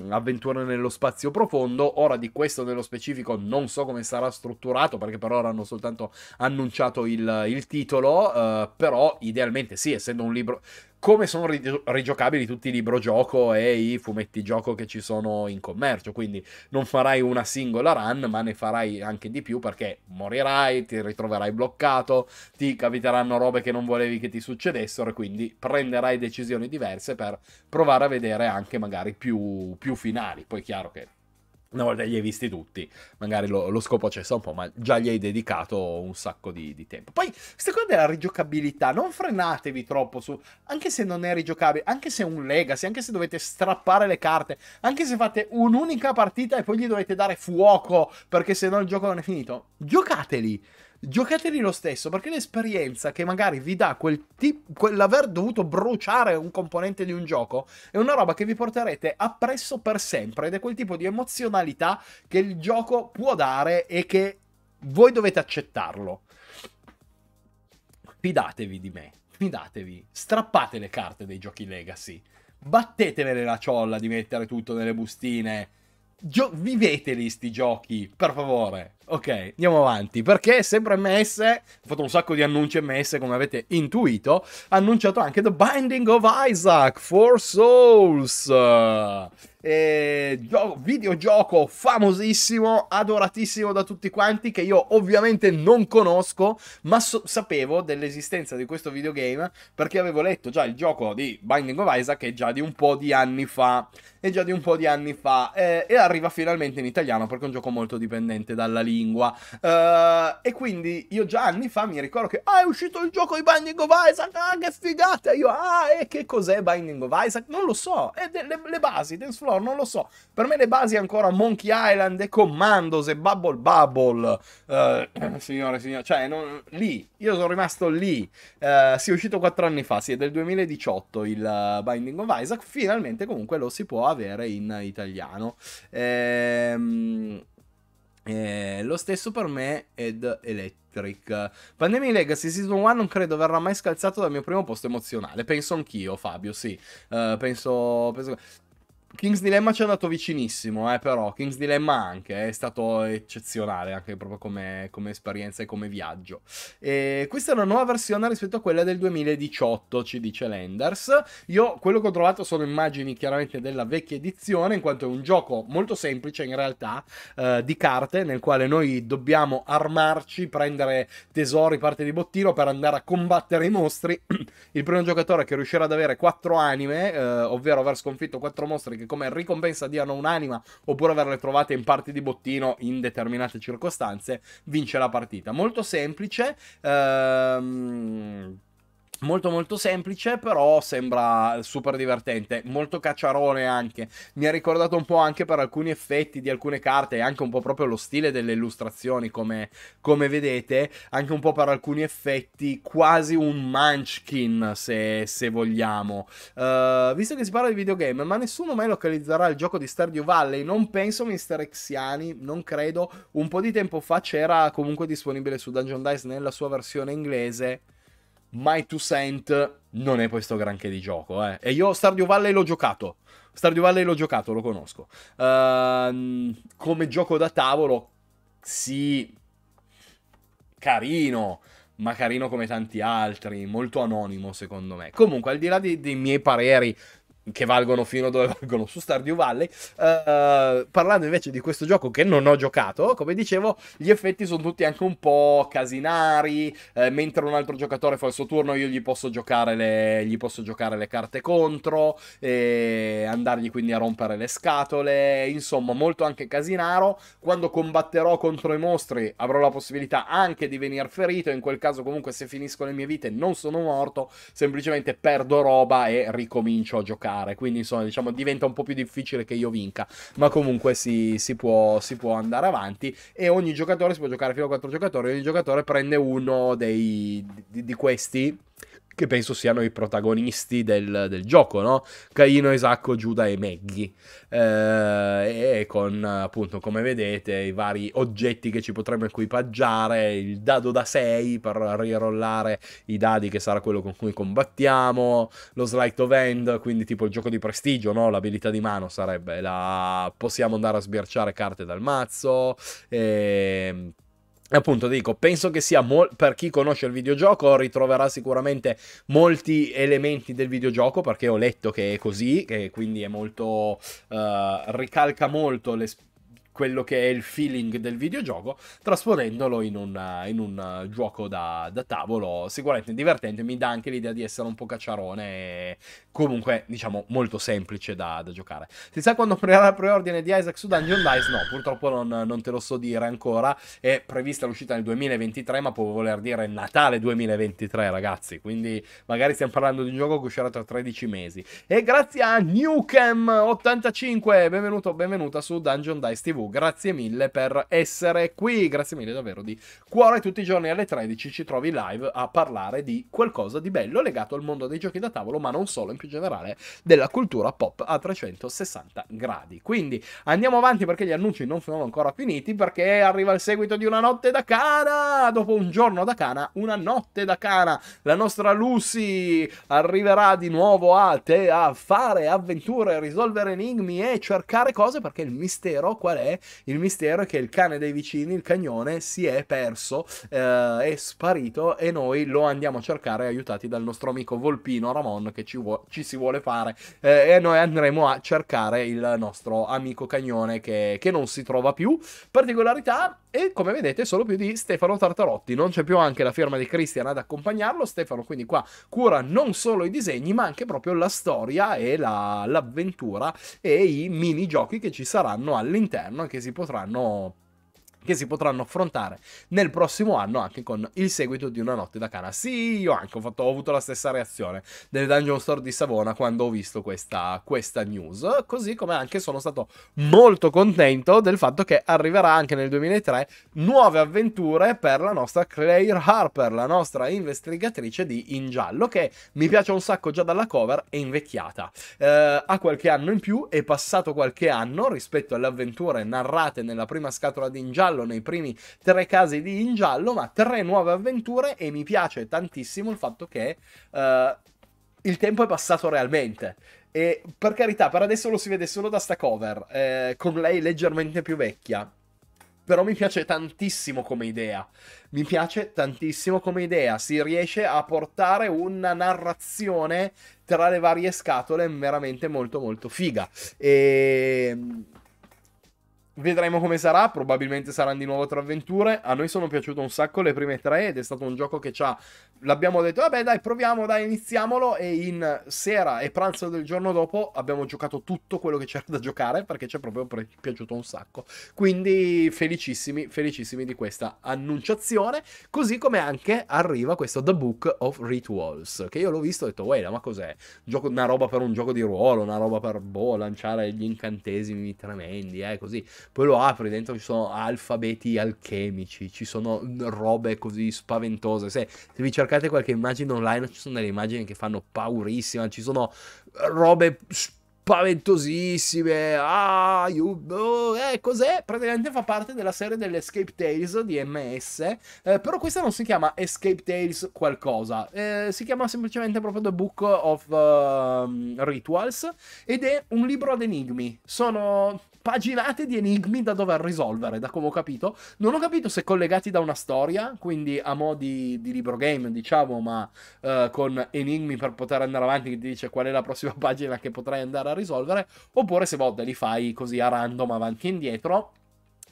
um, Avventure nello spazio profondo. Ora di questo nello specifico non so come sarà strutturato perché per ora hanno soltanto annunciato il, il titolo, però idealmente sì, essendo un libro come sono ri- rigiocabili tutti i libro gioco e i fumetti gioco che ci sono in commercio. Quindi non farai una singola run, ma ne farai anche di più perché morirai, ti ritroverai bloccato, ti capiteranno robe che non volevi che ti succedessero e quindi prenderai decisioni diverse per provare a vedere anche magari più, più finali. Poi è chiaro che una volta li hai visti tutti, magari lo, lo scopo c'è un po', ma già gli hai dedicato un sacco di, di tempo. Poi, queste cose della rigiocabilità, non frenatevi troppo su, anche se non è rigiocabile, anche se è un legacy, anche se dovete strappare le carte, anche se fate un'unica partita e poi gli dovete dare fuoco, perché sennò il gioco non è finito, giocateli giocateli lo stesso perché l'esperienza che magari vi dà quel tipo quell'aver dovuto bruciare un componente di un gioco è una roba che vi porterete appresso per sempre ed è quel tipo di emozionalità che il gioco può dare e che voi dovete accettarlo. Fidatevi di me, fidatevi, strappate le carte dei giochi legacy, battetevele la ciolla di mettere tutto nelle bustine, Gio- viveteli sti giochi, per favore. Ok, andiamo avanti, perché sempre MS, ho fatto un sacco di annunci MS come avete intuito, ha annunciato anche The Binding of Isaac, for Souls, eh, gio- videogioco famosissimo, adoratissimo da tutti quanti, che io ovviamente non conosco, ma so- sapevo dell'esistenza di questo videogame perché avevo letto già il gioco di Binding of Isaac è già di un po' di anni fa, è già di un po' di anni fa eh, e arriva finalmente in italiano perché è un gioco molto dipendente dalla lingua lingua. Uh, e quindi io già anni fa mi ricordo che ah, è uscito il gioco di Binding of Isaac, ah, che figata! Io, ah, e che cos'è Binding of Isaac? Non lo so, e de- le-, le basi, Dance Floor, non lo so. Per me le basi ancora Monkey Island e Commandos e Bubble Bubble, uh, [clears throat] signore e signore, cioè, non... lì, io sono rimasto lì. Uh, eh, si è uscito quattro anni fa, sì, è del 2018 il Binding of Isaac, finalmente comunque lo si può avere in italiano. Ehm eh, lo stesso per me ed Electric. Pandemic Legacy Season 1 non credo verrà mai scalzato dal mio primo posto emozionale. Penso anch'io, Fabio, sì. Uh, penso, penso... King's Dilemma ci è andato vicinissimo, eh, però King's Dilemma anche, eh, è stato eccezionale anche proprio come, come esperienza e come viaggio. E questa è una nuova versione rispetto a quella del 2018, ci dice Lenders. Io quello che ho trovato sono immagini chiaramente della vecchia edizione, in quanto è un gioco molto semplice in realtà, eh, di carte, nel quale noi dobbiamo armarci, prendere tesori, parte di bottino per andare a combattere i mostri. [clears throat] Il primo giocatore che riuscirà ad avere quattro anime, eh, ovvero aver sconfitto quattro mostri perché come ricompensa diano un'anima oppure averle trovate in parti di bottino in determinate circostanze, vince la partita. Molto semplice. Ehm Molto molto semplice, però sembra super divertente, molto cacciarone anche. Mi ha ricordato un po' anche per alcuni effetti di alcune carte e anche un po' proprio lo stile delle illustrazioni, come, come vedete, anche un po' per alcuni effetti quasi un munchkin, se, se vogliamo. Uh, visto che si parla di videogame, ma nessuno mai localizzerà il gioco di Stardew Valley? Non penso, Mr. Exiani, non credo. Un po' di tempo fa c'era comunque disponibile su Dungeon Dice nella sua versione inglese. My Two Cent non è questo granché di gioco, eh. E io Stardew Valley l'ho giocato. Stardew Valley l'ho giocato, lo conosco. Uh, come gioco da tavolo, sì, carino, ma carino come tanti altri, molto anonimo secondo me. Comunque, al di là dei, dei miei pareri che valgono fino a dove [laughs] valgono su Stardew Valley. Uh, parlando invece di questo gioco che non ho giocato, come dicevo, gli effetti sono tutti anche un po' casinari. Eh, mentre un altro giocatore fa il suo turno, io gli posso giocare le, gli posso giocare le carte contro, e andargli quindi a rompere le scatole. Insomma, molto anche casinaro. Quando combatterò contro i mostri, avrò la possibilità anche di venire ferito. In quel caso, comunque, se finisco le mie vite, non sono morto, semplicemente perdo roba e ricomincio a giocare giocare, quindi insomma diciamo diventa un po' più difficile che io vinca, ma comunque si, si, può, si può andare avanti e ogni giocatore si può giocare fino a quattro giocatori, ogni giocatore prende uno dei, di, di questi che penso siano i protagonisti del, del gioco, no? Caino, Esacco, Giuda e Maggie. Eh, e con, appunto, come vedete, i vari oggetti che ci potremmo equipaggiare, il dado da 6 per rirollare i dadi che sarà quello con cui combattiamo, lo slight of hand, quindi tipo il gioco di prestigio, no? L'abilità di mano sarebbe la... possiamo andare a sbirciare carte dal mazzo, e... Ehm, Appunto, dico, penso che sia mol- per chi conosce il videogioco ritroverà sicuramente molti elementi del videogioco perché ho letto che è così, che quindi è molto. Uh, ricalca molto le, quello che è il feeling del videogioco, trasponendolo in un, in un gioco da, da, tavolo sicuramente divertente. Mi dà anche l'idea di essere un po' cacciarone e comunque diciamo molto semplice da, da giocare. Si sa quando aprirà la preordine di Isaac su Dungeon Dice? No, purtroppo non, non, te lo so dire ancora, è prevista l'uscita nel 2023 ma può voler dire Natale 2023 ragazzi, quindi magari stiamo parlando di un gioco che uscirà tra 13 mesi. E grazie a Newcam85, benvenuto, benvenuta su Dungeon Dice TV, grazie mille per essere qui, grazie mille davvero di cuore, tutti i giorni alle 13 ci trovi live a parlare di qualcosa di bello legato al mondo dei giochi da tavolo ma non solo, più generale della cultura pop a 360 gradi. Quindi andiamo avanti perché gli annunci non sono ancora finiti perché arriva il seguito di Una notte da cana, dopo un giorno da cana, una notte da cana. La nostra Lucy arriverà di nuovo a te a fare avventure, risolvere enigmi e cercare cose perché il mistero qual è? Il mistero è che il cane dei vicini, il cagnone, si è perso, eh, è sparito e noi lo andiamo a cercare aiutati dal nostro amico Volpino Ramon che ci, ci si vuole fare. Eh, e noi andremo a cercare il nostro amico cagnone che, che non si trova più. Particolarità e come vedete solo più di Stefano Tartarotti, non c'è più anche la firma di Cristian ad accompagnarlo, Stefano quindi qua cura non solo i disegni ma anche proprio la storia e la, l'avventura e i minigiochi che ci saranno all'interno e che si potranno che si potranno affrontare nel prossimo anno anche con il seguito di Una notte da Cana. Sì, io anche ho, fatto, ho avuto la stessa reazione del Dungeon Store di Savona quando ho visto questa, questa news, così come anche sono stato molto contento del fatto che arriverà anche nel 2003 nuove avventure per la nostra Claire Harper, la nostra investigatrice di In Giallo, che mi piace un sacco già dalla cover, è invecchiata. Eh, ha qualche anno in più, è passato qualche anno rispetto alle avventure narrate nella prima scatola di In Giallo giallo nei primi tre casi di in giallo, ma tre nuove avventure e mi piace tantissimo il fatto che uh, il tempo è passato realmente. E per carità, per adesso lo si vede solo da sta cover, eh, con lei leggermente più vecchia. Però mi piace tantissimo come idea. Mi piace tantissimo come idea. Si riesce a portare una narrazione tra le varie scatole veramente molto molto figa. E ehm, Vedremo come sarà, probabilmente saranno di nuovo tre avventure. A noi sono piaciute un sacco le prime tre ed è stato un gioco che ci ha... L'abbiamo detto, vabbè dai proviamo, dai iniziamolo e in sera e pranzo del giorno dopo abbiamo giocato tutto quello che c'era da giocare perché ci è proprio piaciuto un sacco. Quindi felicissimi, felicissimi di questa annunciazione, così come anche arriva questo The Book of Rituals, che io l'ho visto e ho detto, wait, ma cos'è? Gioco, una roba per un gioco di ruolo, una roba per, boh, lanciare gli incantesimi tremendi, eh, così poi lo apri, dentro ci sono alfabeti alchemici, ci sono robe così spaventose. Se, se vi cercate qualche immagine online, ci sono delle immagini che fanno paurissima, ci sono robe spaventosissime. Ah, you, oh, eh, cos'è? Praticamente fa parte della serie delle Escape Tales di MS. Eh, però questa non si chiama Escape Tales qualcosa. Eh, si chiama semplicemente proprio The Book of uh, Rituals. Ed è un libro ad enigmi. Sono paginate di enigmi da dover risolvere, da come ho capito. Non ho capito se collegati da una storia, quindi a mo' di, di libro game, diciamo, ma eh, con enigmi per poter andare avanti, che ti dice qual è la prossima [laughs] pagina che potrai andare a risolvere, oppure se boh, li fai così a random avanti e indietro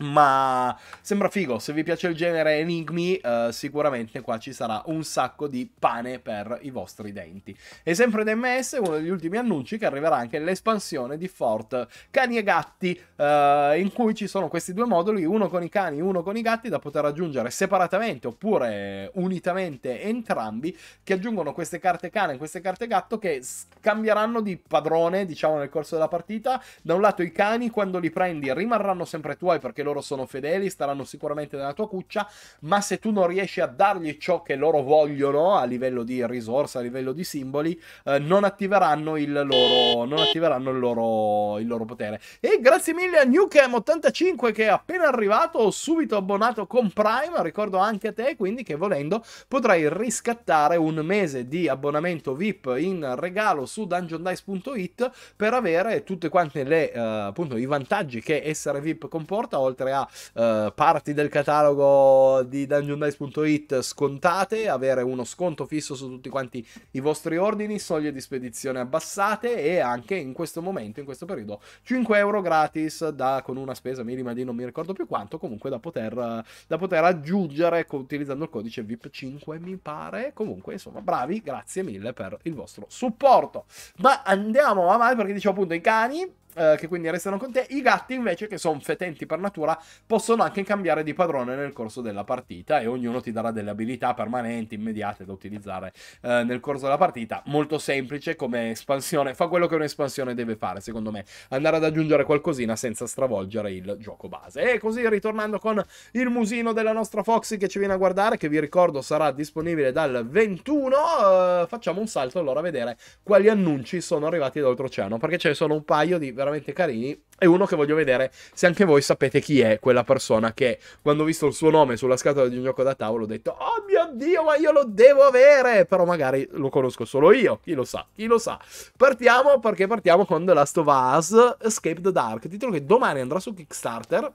ma sembra figo, se vi piace il genere enigmi, eh, sicuramente qua ci sarà un sacco di pane per i vostri denti. E sempre da MS, uno degli ultimi annunci che arriverà anche l'espansione di Fort Cani e Gatti, eh, in cui ci sono questi due moduli, uno con i cani e uno con i gatti, da poter aggiungere separatamente oppure unitamente entrambi, che aggiungono queste carte cane e queste carte gatto che cambieranno di padrone, diciamo, nel corso della partita. Da un lato i cani, quando li prendi, rimarranno sempre tuoi perché loro sono fedeli, staranno sicuramente nella tua cuccia, ma se tu non riesci a dargli ciò che loro vogliono a livello di risorse, a livello di simboli, eh, non attiveranno il loro, non attiveranno il loro, il loro potere. E grazie mille a Newcam85 che è appena arrivato, subito abbonato con Prime, ricordo anche a te, quindi che volendo potrai riscattare un mese di abbonamento VIP in regalo su dungeondice.it per avere tutte quante le, eh, appunto, i vantaggi che essere VIP comporta, oltre a eh, parti del catalogo di dungeondice.it scontate, avere uno sconto fisso su tutti quanti i vostri ordini, soglie di spedizione abbassate e anche in questo momento, in questo periodo, 5 euro gratis da, con una spesa minima di non mi ricordo più quanto, comunque da poter, da poter aggiungere utilizzando il codice VIP5 mi pare. Comunque, insomma, bravi, grazie mille per il vostro supporto. Ma andiamo avanti perché dicevo appunto i cani eh, che quindi restano con te. I gatti invece, che sono fetenti per natura, possono anche cambiare di padrone nel corso della partita e ognuno ti darà delle abilità permanenti, immediate da utilizzare eh, nel corso della partita. Molto semplice come espansione, fa quello che un'espansione deve fare, secondo me, andare ad aggiungere qualcosina senza stravolgere il gioco base. E così ritornando con il musino della nostra Foxy che ci viene a guardare, che vi ricordo sarà disponibile dal 21, eh, facciamo un salto allora a vedere quali annunci sono arrivati dall'oltreoceano, perché ce ne sono un paio di veramente carini e uno che voglio vedere se anche voi sapete chi è quella persona che quando ho visto il suo nome sulla scatola di un gioco da tavolo ho detto oh mio dio ma io lo devo avere però magari lo conosco solo io chi lo sa chi lo sa partiamo perché partiamo con The Last of Us Escape the Dark titolo che domani andrà su Kickstarter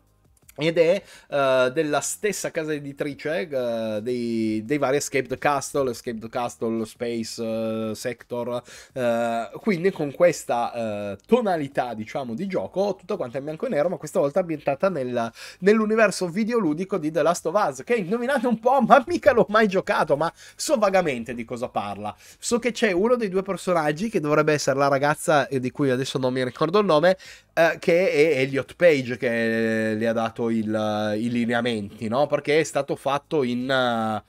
ed è uh, della stessa casa editrice uh, dei, dei, vari Escape the Castle, Escape the Castle, Space uh, Sector, quindi con questa tonalità diciamo di gioco, tutto quanto è bianco e nero, ma questa volta ambientata nel, nell'universo videoludico di The Last of Us, che indovinate un po', ma mica l'ho mai giocato, ma so vagamente di cosa parla. So che c'è uno dei due personaggi che dovrebbe essere la ragazza di cui adesso non mi ricordo il nome, che è Elliot Page, che le ha dato cambiato il, i lineamenti, no? Perché è stato fatto in uh,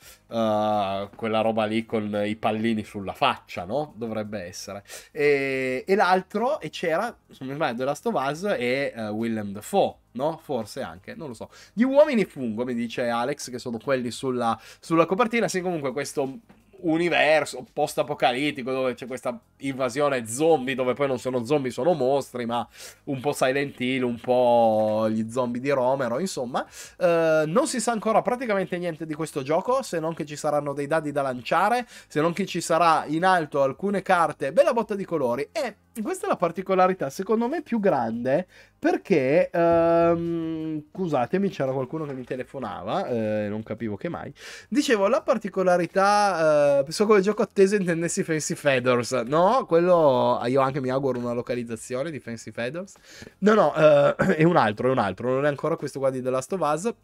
quella roba lì con i pallini sulla faccia, no? Dovrebbe essere. E, e l'altro, e c'era, se non sbaglio, The Last of Us e uh, Willem Dafoe no? Forse anche, non lo so. Gli uomini fungo, mi dice Alex, che sono quelli sulla, sulla copertina. Sì, comunque questo universo post-apocalittico dove c'è questa invasione zombie, dove poi non sono zombie, sono mostri, ma un po' Silent Hill, un po' gli zombie di Romero, insomma. Eh, non si sa ancora praticamente niente di questo gioco, se non che ci saranno dei dadi da lanciare, se non che ci sarà in alto alcune carte, bella botta di colori e questa è la particolarità, secondo me più grande, perché, ehm, scusatemi, c'era qualcuno che mi telefonava, eh, non capivo che mai. Dicevo, la particolarità, eh, pensavo come gioco atteso intendessi Fancy Feathers, no? Quello, eh, io anche mi auguro una localizzazione di Fancy Feathers. No, no, eh, [clears throat] è un altro, è un altro, non è ancora questo qua di The Last of Us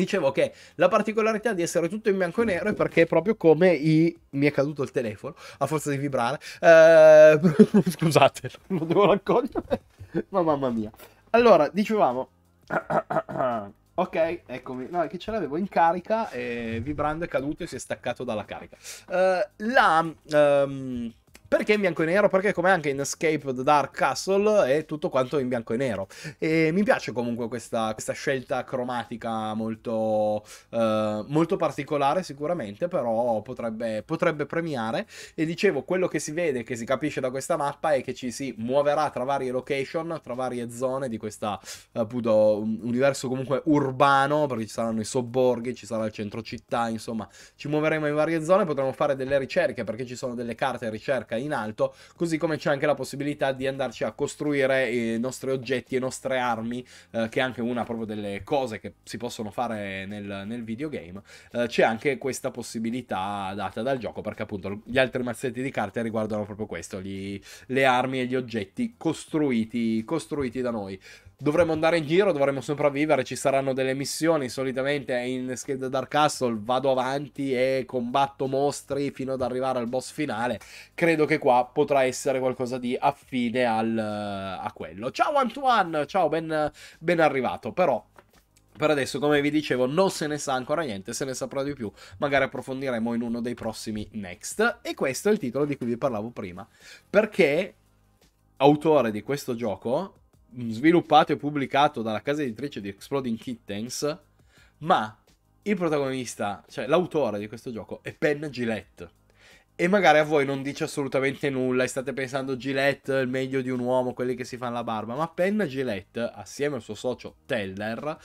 Dicevo che la particolarità di essere tutto in bianco e nero è perché proprio come i... mi è caduto il telefono a forza di vibrare. Eh... [laughs] Scusate, lo devo raccogliere. Ma mamma mia. Allora, dicevamo... [coughs] Ok, eccomi. No, che ce l'avevo in carica e vibrando è caduto e si è staccato dalla carica. Uh, la... Um perché in bianco e nero? Perché come anche in Escape the Dark Castle è tutto quanto in bianco e nero. E mi piace comunque questa, questa scelta cromatica molto, eh, molto, particolare sicuramente, però potrebbe, potrebbe premiare. E dicevo, quello che si vede, che si capisce da questa mappa è che ci si muoverà tra varie location, tra varie zone di questo appunto universo comunque urbano, perché ci saranno i sobborghi, ci sarà il centro città, insomma, ci muoveremo in varie zone, potremo fare delle ricerche perché ci sono delle carte ricerca in in alto, così come c'è anche la possibilità di andarci a costruire eh, i nostri oggetti e nostre armi, eh, che è anche una proprio delle cose che si possono fare nel, nel videogame. Eh, c'è anche questa possibilità data dal gioco, perché appunto gli altri mazzetti di carte riguardano proprio questo, gli, le armi e gli oggetti costruiti, costruiti da noi dovremo andare in giro, dovremo sopravvivere, ci saranno delle missioni, solitamente in scheda Dark Castle vado avanti e combatto mostri fino ad arrivare al boss finale, credo che qua potrà essere qualcosa di affine al, eh, a quello. Ciao Antoine, ciao, ben, ben arrivato, però per adesso, come vi dicevo, non se ne sa ancora niente, se ne saprà di più, magari approfondiremo in uno dei prossimi next. E questo è il titolo di cui vi parlavo prima, perché autore di questo gioco sviluppato e pubblicato dalla casa editrice di Exploding Kittens, ma il protagonista, cioè l'autore di questo gioco, è Penn Gillette. E magari a voi non dice assolutamente nulla e state pensando Gillette, il meglio di un uomo, quelli che si fanno la barba, ma Penn Gillette, assieme al suo socio Teller,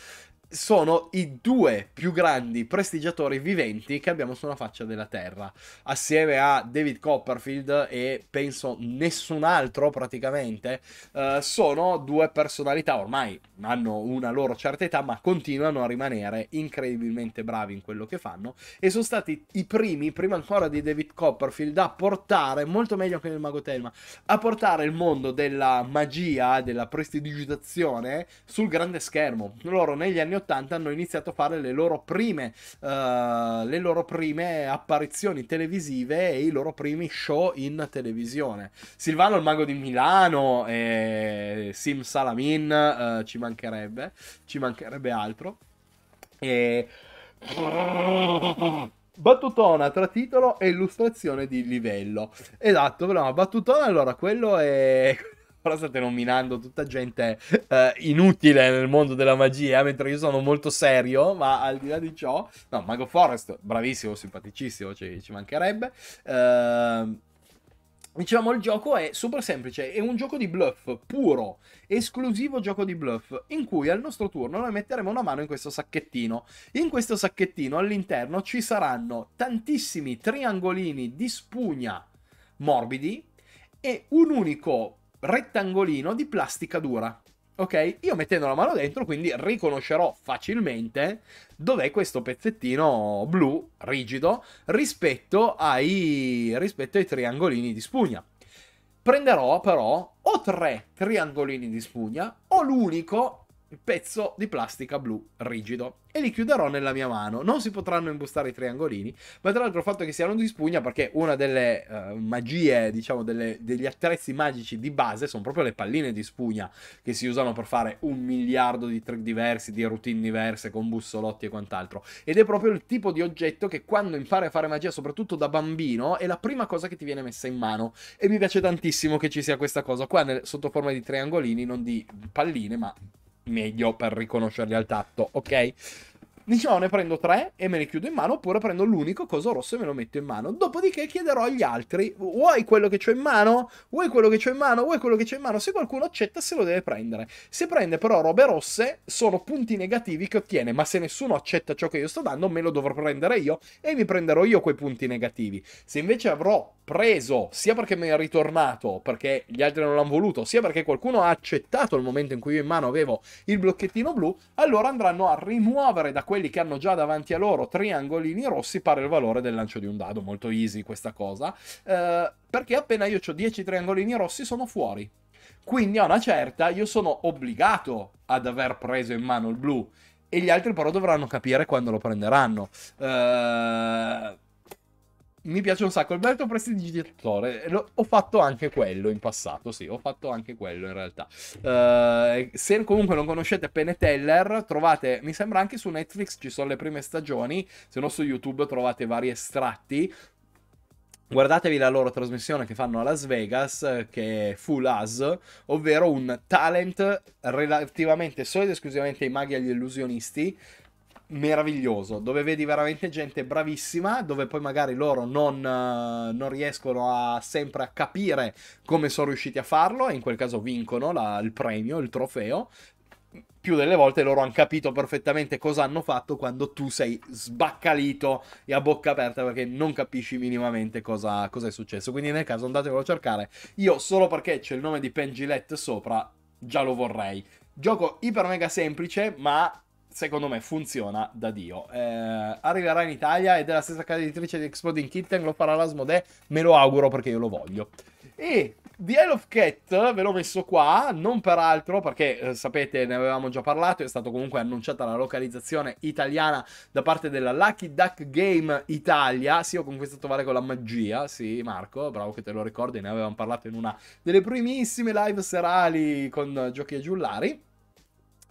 sono i due più grandi prestigiatori viventi che abbiamo sulla faccia della Terra, assieme a David Copperfield e penso nessun altro praticamente, eh, sono due personalità ormai hanno una loro certa età ma continuano a rimanere incredibilmente bravi in quello che fanno e sono stati i primi, prima ancora di David Copperfield, a portare, molto meglio che nel Mago Telma, a portare il mondo della magia, della prestidigitazione sul grande schermo. Loro negli anni 80 hanno iniziato a fare le loro prime, uh, le loro prime apparizioni televisive e i loro primi show in televisione. Silvano il mago di Milano e eh, Sim Salamin uh, ci mancherebbe, ci mancherebbe altro. E... Battutona tra titolo e illustrazione di livello. Esatto, però battutona allora quello è però state nominando tutta gente eh, inutile nel mondo della magia, mentre io sono molto serio, ma al di là di ciò... No, Mago Forest, bravissimo, simpaticissimo, ci, ci mancherebbe. Ehm... Dicevamo il gioco è super semplice, è un gioco di bluff puro, esclusivo gioco di bluff, in cui al nostro turno noi metteremo una mano in questo sacchettino. In questo sacchettino all'interno ci saranno tantissimi triangolini di spugna morbidi e un unico rettangolino di plastica dura. Ok? Io mettendo la mano dentro, quindi riconoscerò facilmente dov'è questo pezzettino blu rigido rispetto ai, rispetto ai triangolini di spugna. Prenderò però o tre triangolini di spugna o l'unico pezzo di plastica blu rigido e li chiuderò nella mia mano. Non si potranno imbustare i triangolini, ma tra l'altro il fatto che siano di spugna perché una delle uh, magie, diciamo, delle, degli attrezzi magici di base sono proprio le palline di spugna che si usano per fare un miliardo di trick diversi, di routine diverse, con bussolotti e quant'altro. Ed è proprio il tipo di oggetto che quando impari a fare magia, soprattutto da bambino, è la prima cosa che ti viene messa in mano. E mi piace tantissimo che ci sia questa cosa qua nel, sotto forma di triangolini, non di palline, ma meglio per riconoscerli al tatto, ok? Dicevo, ne prendo tre e me ne chiudo in mano, oppure prendo l'unico coso rosso e me lo metto in mano. Dopodiché chiederò agli altri, vuoi quello che ho in mano? Vuoi quello che ho in mano? Vuoi quello che c'ho in mano? Se qualcuno accetta, se lo deve prendere. Se prende però robe rosse, sono punti negativi che ottiene, ma se nessuno accetta ciò che io sto dando, me lo dovrò prendere io e mi prenderò io quei punti negativi. Se invece avrò preso, sia perché me è ritornato, perché gli altri non l'hanno voluto, sia perché qualcuno ha accettato il momento in cui io in mano avevo il blocchettino blu, allora andranno a rimuovere da quel quelli che hanno già davanti a loro triangolini rossi pare il valore del lancio di un dado, molto easy questa cosa, eh, perché appena io ho 10 triangolini rossi sono fuori. Quindi a una certa io sono obbligato ad aver preso in mano il blu e gli altri però dovranno capire quando lo prenderanno. Eh mi piace un sacco. il Alberto Prestidigitatore. Eh, ho fatto anche quello in passato, sì, ho fatto anche quello in realtà. Uh, se comunque non conoscete Peneteller, trovate, mi sembra anche su Netflix ci sono le prime stagioni, se no su YouTube trovate vari estratti. Guardatevi la loro trasmissione che fanno a Las Vegas, eh, che è Full As, ovvero un talent relativamente solo ed esclusivamente ai maghi e agli illusionisti, meraviglioso, dove vedi veramente gente bravissima, dove poi magari loro non, eh, non riescono a, sempre a capire come sono riusciti a farlo e in quel caso vincono la, il premio, il trofeo. Più delle volte loro hanno capito perfettamente cosa hanno fatto quando tu sei sbaccalito e a bocca aperta perché non capisci minimamente cosa, cosa è successo. Quindi nel caso andatevelo a cercare. Io solo perché c'è il nome di Pen Gillette sopra, già lo vorrei. Gioco iper mega semplice, ma secondo me funziona da Dio. Eh, arriverà in Italia ed è la stessa casa editrice di Exploding Kitten, lo farà l'Asmode, me lo auguro perché io lo voglio. E The Isle of Cat ve l'ho messo qua, non per altro perché eh, sapete ne avevamo già parlato, è stata comunque annunciata la localizzazione italiana da parte della Lucky Duck Game Italia, sì ho conquistato Vale con la magia, sì Marco, bravo che te lo ricordi, ne avevamo parlato in una delle primissime live serali con Giochi e Giullari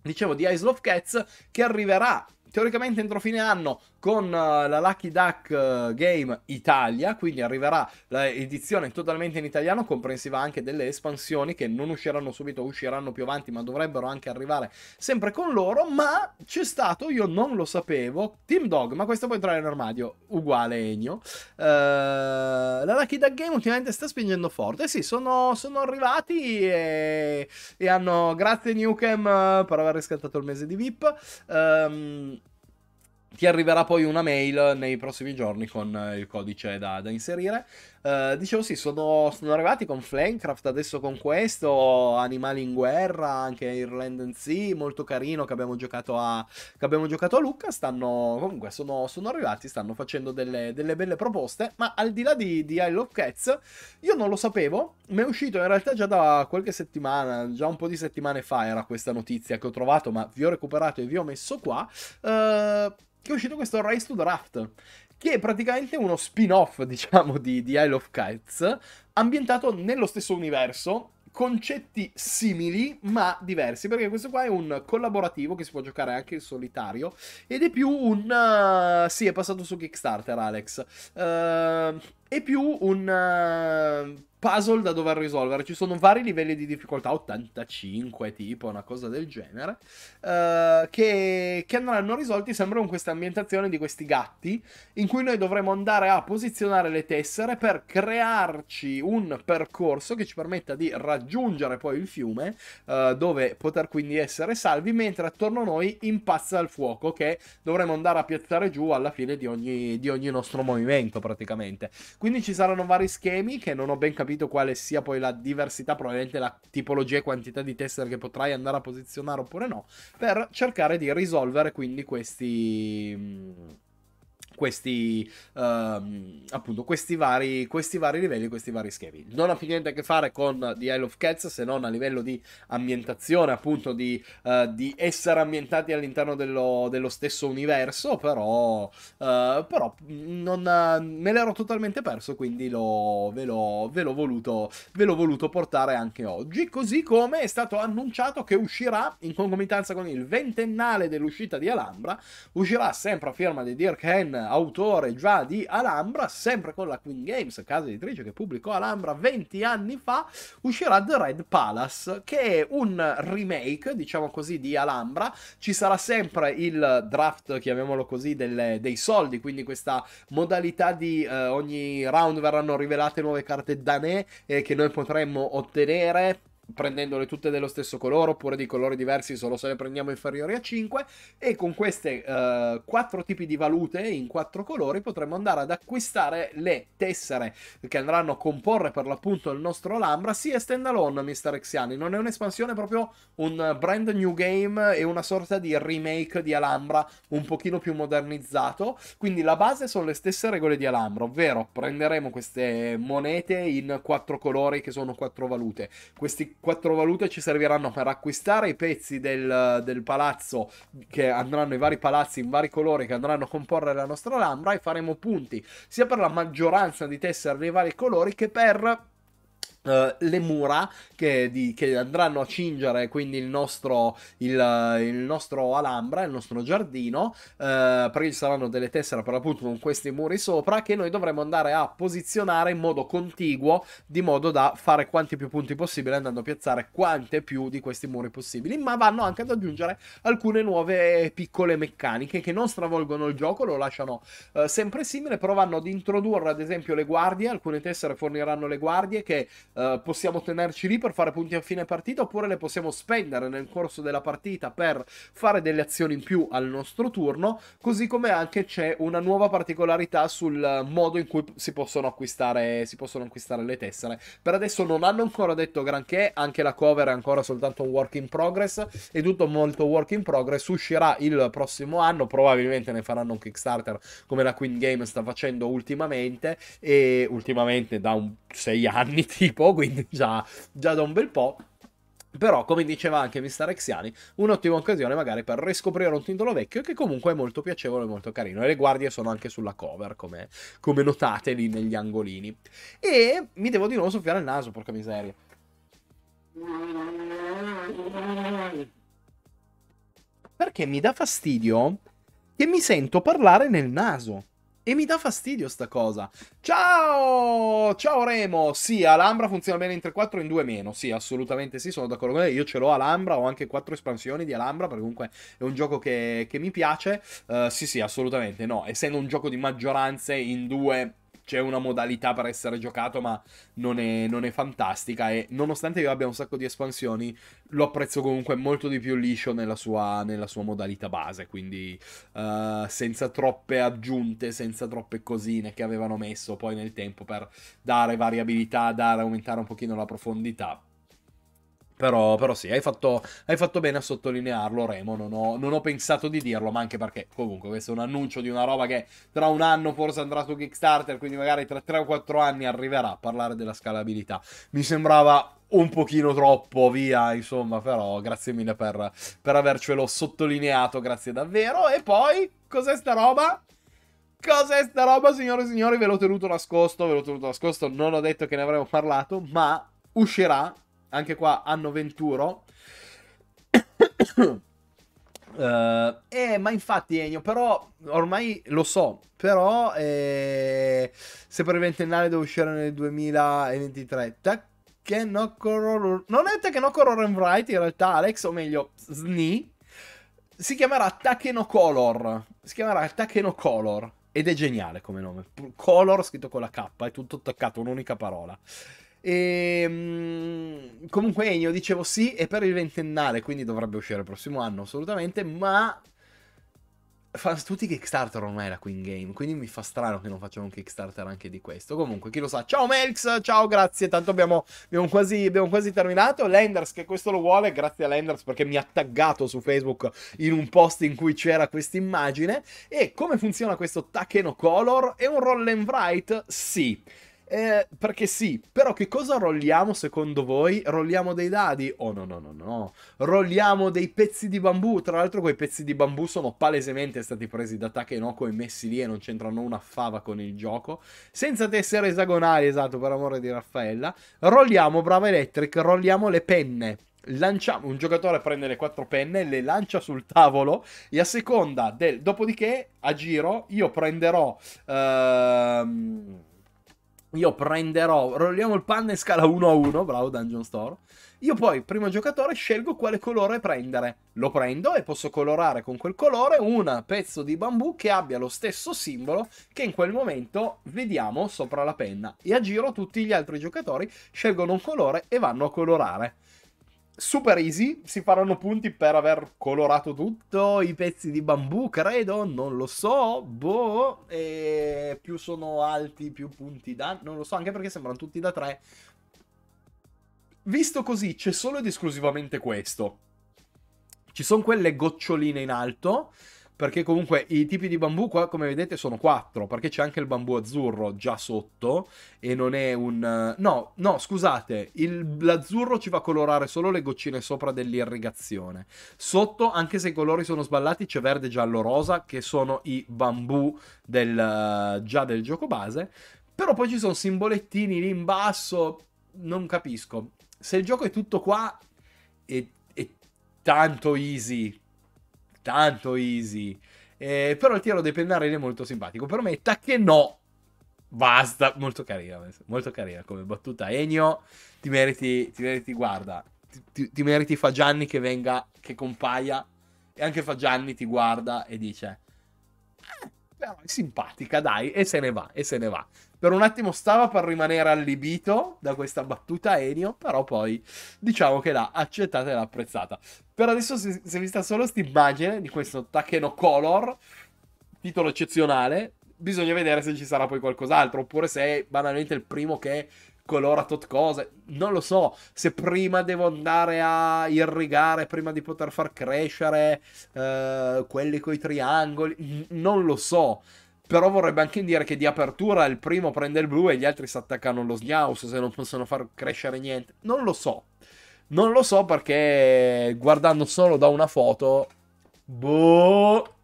dicevo, di Isle of Cats, che arriverà teoricamente entro fine anno con eh, la Lucky Duck eh, Game Italia, quindi arriverà l'edizione totalmente in italiano, comprensiva anche delle espansioni che non usciranno subito, usciranno più avanti, ma dovrebbero anche arrivare sempre con loro, ma c'è stato, io non lo sapevo, Team Dog, ma questo può entrare in armadio, uguale Egno. Uh, eh, la Lucky Duck Game ultimamente sta spingendo forte, eh sì, sono, sono arrivati e, e, hanno, grazie Newcam per aver riscattato il mese di VIP. Um, ehm, ti arriverà poi una mail nei prossimi giorni con eh, il codice da, da inserire. Eh, dicevo sì, sono, sono, arrivati con Flamecraft, adesso con questo, Animali in guerra, anche Irland Sea, molto carino che abbiamo giocato a, abbiamo giocato a Lucca, stanno, comunque sono, sono, arrivati, stanno facendo delle, delle, belle proposte, ma al di là di, di I Love Cats, io non lo sapevo, mi è uscito in realtà già da qualche settimana, già un po' di settimane fa era questa notizia che ho trovato, ma vi ho recuperato e vi ho messo qua, uh, che è uscito questo Race to Draft che è praticamente uno spin-off, diciamo, di, di Isle of Kites, ambientato nello stesso universo, concetti simili ma diversi, perché questo qua è un collaborativo che si può giocare anche in solitario ed è più un... Uh, sì, è passato su Kickstarter Alex. Uh, e più un uh, puzzle da dover risolvere. Ci sono vari livelli di difficoltà, 85 tipo, una cosa del genere, uh, che, che, andranno risolti sempre con questa ambientazione di questi gatti, in cui noi dovremo andare a posizionare le tessere per crearci un percorso che ci permetta di raggiungere poi il fiume, uh, dove poter quindi essere salvi, mentre attorno a noi impazza il fuoco che dovremo andare a piazzare giù alla fine di ogni, di ogni nostro movimento praticamente. Quindi ci saranno vari schemi che non ho ben capito quale sia poi la diversità, probabilmente la tipologia e quantità di tester che potrai andare a posizionare oppure no, per cercare di risolvere quindi questi mm, questi, um, appunto, questi, vari, questi vari livelli, questi vari schemi. Non ha più niente a che fare con The Isle of Cats se non a livello di ambientazione, appunto, di, uh, di essere ambientati all'interno dello, dello stesso universo, però, uh, però mm, non, uh, me l'ero totalmente perso, quindi lo, ve, l'ho, ve, l'ho voluto, ve l'ho voluto portare anche oggi, così come è stato annunciato che uscirà in concomitanza con il ventennale dell'uscita di Alhambra, uscirà sempre a firma di Dirk Hen autore già di Alhambra, sempre con la Queen Games, casa editrice che pubblicò Alhambra 20 anni fa, uscirà The Red Palace, che è un remake, diciamo così, di Alhambra. Ci sarà sempre il draft, chiamiamolo così, delle, dei soldi, quindi questa modalità di eh, ogni round verranno rivelate nuove carte danè eh, che noi potremmo ottenere prendendole tutte dello stesso colore oppure di colori diversi solo se le prendiamo inferiori a 5 e con queste uh, eh, 4 tipi di valute in 4 colori potremo andare ad acquistare le tessere che andranno a comporre per l'appunto il nostro Alhambra sia standalone Mr. Exiani non è un'espansione è proprio un brand new game e una sorta di remake di Alhambra un pochino più modernizzato quindi la base sono le stesse regole di Alhambra ovvero prenderemo queste monete in 4 colori che sono 4 valute questi quattro valute ci serviranno per acquistare i pezzi del, del, palazzo che andranno i vari palazzi in vari colori che andranno a comporre la nostra Alhambra e faremo punti sia per la maggioranza di tessere dei vari colori che per Uh, le mura che, di, che, andranno a cingere quindi il nostro, il, il nostro alhambra, il nostro giardino, uh, eh, perché ci saranno delle tessere per appunto con questi muri sopra che noi dovremo andare a posizionare in modo contiguo di modo da fare quanti più punti possibile andando a piazzare quante più di questi muri possibili, ma vanno anche ad aggiungere alcune nuove piccole meccaniche che non stravolgono il gioco, lo lasciano uh, sempre simile, però vanno ad introdurre ad esempio le guardie, alcune tessere forniranno le guardie che eh, possiamo tenerci lì per fare punti a fine partita oppure le possiamo spendere nel corso della partita per fare delle azioni in più al nostro turno, così come anche c'è una nuova particolarità sul modo in cui si possono acquistare, si possono acquistare le tessere. Per adesso non hanno ancora detto granché, anche la cover è ancora soltanto un work in progress, è tutto molto work in progress, uscirà il prossimo anno, probabilmente ne faranno un Kickstarter come la Queen Game sta facendo ultimamente e ultimamente da un 6 anni [laughs] tipo [laughs] quindi già, già da un bel po'. Però, come diceva anche Mr. Exiani, un'ottima occasione magari per riscoprire un titolo vecchio che comunque è molto piacevole e molto carino. E le guardie sono anche sulla cover, come, come notate lì negli angolini. E mi devo di nuovo soffiare il naso, porca miseria. Perché mi dà fastidio che mi sento parlare nel naso. E mi dà fastidio sta cosa. Ciao! Ciao Remo! Sì, Alhambra funziona bene in 3-4 in 2 meno. Sì, assolutamente sì, sono d'accordo con lei. Io ce l'ho Alhambra, ho anche 4 espansioni di Alhambra, perché comunque è un gioco che, che mi piace. Uh, sì, sì, assolutamente. No, essendo un gioco di maggioranze in 2 c'è una modalità per essere giocato, ma non è, non è, fantastica. E nonostante io abbia un sacco di espansioni, lo apprezzo comunque molto di più liscio nella sua, nella sua modalità base. Quindi uh, senza troppe aggiunte, senza troppe cosine che avevano messo poi nel tempo per dare variabilità, dare, aumentare un pochino la profondità. Però, però, sì, hai fatto, hai fatto, bene a sottolinearlo, Remo. Non ho, non ho, pensato di dirlo, ma anche perché comunque questo è un annuncio di una roba che tra un anno forse andrà su Kickstarter, quindi magari tra 3 o 4 anni arriverà a parlare della scalabilità. Mi sembrava un pochino troppo via, insomma, però grazie mille per, per avercelo sottolineato, grazie davvero. E poi, cos'è sta roba? Cos'è sta roba, signore e signori? Ve l'ho tenuto nascosto, ve l'ho tenuto nascosto, non ho detto che ne avremmo parlato, ma uscirà anche qua anno venturo. uh, [coughs] eh, ma infatti Ennio, però ormai lo so, però eh, se per il ventennale devo uscire nel 2023. Takenoko non è Takenoko and Wright in realtà, Alex, o meglio, Sni. Si chiamerà Takenocolor. Si chiamerà Takenocolor. Ed è geniale come nome. Color scritto con la K, è tutto attaccato, un'unica parola. E, ehm, comunque Ennio dicevo sì, è per il ventennale, quindi dovrebbe uscire il prossimo anno assolutamente, ma fa tutti i Kickstarter ormai la Queen Game, quindi mi fa strano che non facciamo un Kickstarter anche di questo. Comunque, chi lo sa. Ciao Melx, ciao, grazie, tanto abbiamo, abbiamo, quasi, abbiamo quasi terminato. Lenders che questo lo vuole, grazie a Lenders perché mi ha taggato su Facebook in un post in cui c'era questa immagine. E come funziona questo Takeno Color? È un roll and write? Sì. Eh, perché sì, però che cosa rolliamo secondo voi? Rolliamo dei dadi? Oh no no no no, rolliamo dei pezzi di bambù, tra l'altro quei pezzi di bambù sono palesemente stati presi da Takenoko e messi lì e non c'entrano una fava con il gioco, senza tessere esagonali, esatto, per amore di Raffaella, rolliamo Brava Electric, rolliamo le penne, lanciamo, un giocatore prende le quattro penne, le lancia sul tavolo e a seconda del... Dopodiché, a giro, io prenderò... Ehm io prenderò, rolliamo il panne in scala 1 a 1, bravo Dungeon Store. Io poi, primo giocatore, scelgo quale colore prendere. Lo prendo e posso colorare con quel colore un pezzo di bambù che abbia lo stesso simbolo che in quel momento vediamo sopra la penna. E a giro tutti gli altri giocatori scelgono un colore e vanno a colorare super easy, si faranno punti per aver colorato tutto, i pezzi di bambù credo, non lo so, boh, e più sono alti più punti da, non lo so, anche perché sembrano tutti da 3. Visto così c'è solo ed esclusivamente questo. Ci sono quelle goccioline in alto, perché comunque i tipi di bambù qua come vedete sono quattro perché c'è anche il bambù azzurro già sotto e non è un eh, no no scusate il, l'azzurro ci fa colorare solo le goccine sopra dell'irrigazione sotto anche se i colori sono sballati c'è verde giallo rosa che sono i bambù del, eh, già del gioco base però poi ci sono simbolettini lì in basso non capisco se il gioco è tutto qua è, è tanto easy tanto easy. Eh, però il tiro dei pennarelli è molto simpatico. Permetta che no. Basta. Molto carina. Molto carina come battuta. Ennio, ti meriti, ti meriti guarda. Ti, ti, meriti Fagianni che venga, che compaia. E anche Fagianni ti guarda e dice... Ah, però è simpatica, dai, e se ne va, e se ne va. Per un attimo stava per rimanere allibito da questa battuta Enio, però poi diciamo che l'ha accettata e l'ha apprezzata. Per adesso si, si è vista solo quest'immagine di questo Takeno Color, titolo eccezionale. Bisogna vedere se ci sarà poi qualcos'altro, oppure se è banalmente il primo che colora tot cose. Non lo so se prima devo andare a irrigare, prima di poter far crescere eh, quelli coi triangoli. non lo so. Però vorrebbe anche dire che di apertura il primo prende il blu e gli altri si attaccano allo sgnaus se non possono far crescere niente. Non lo so. Non lo so perché guardando solo da una foto... Boh!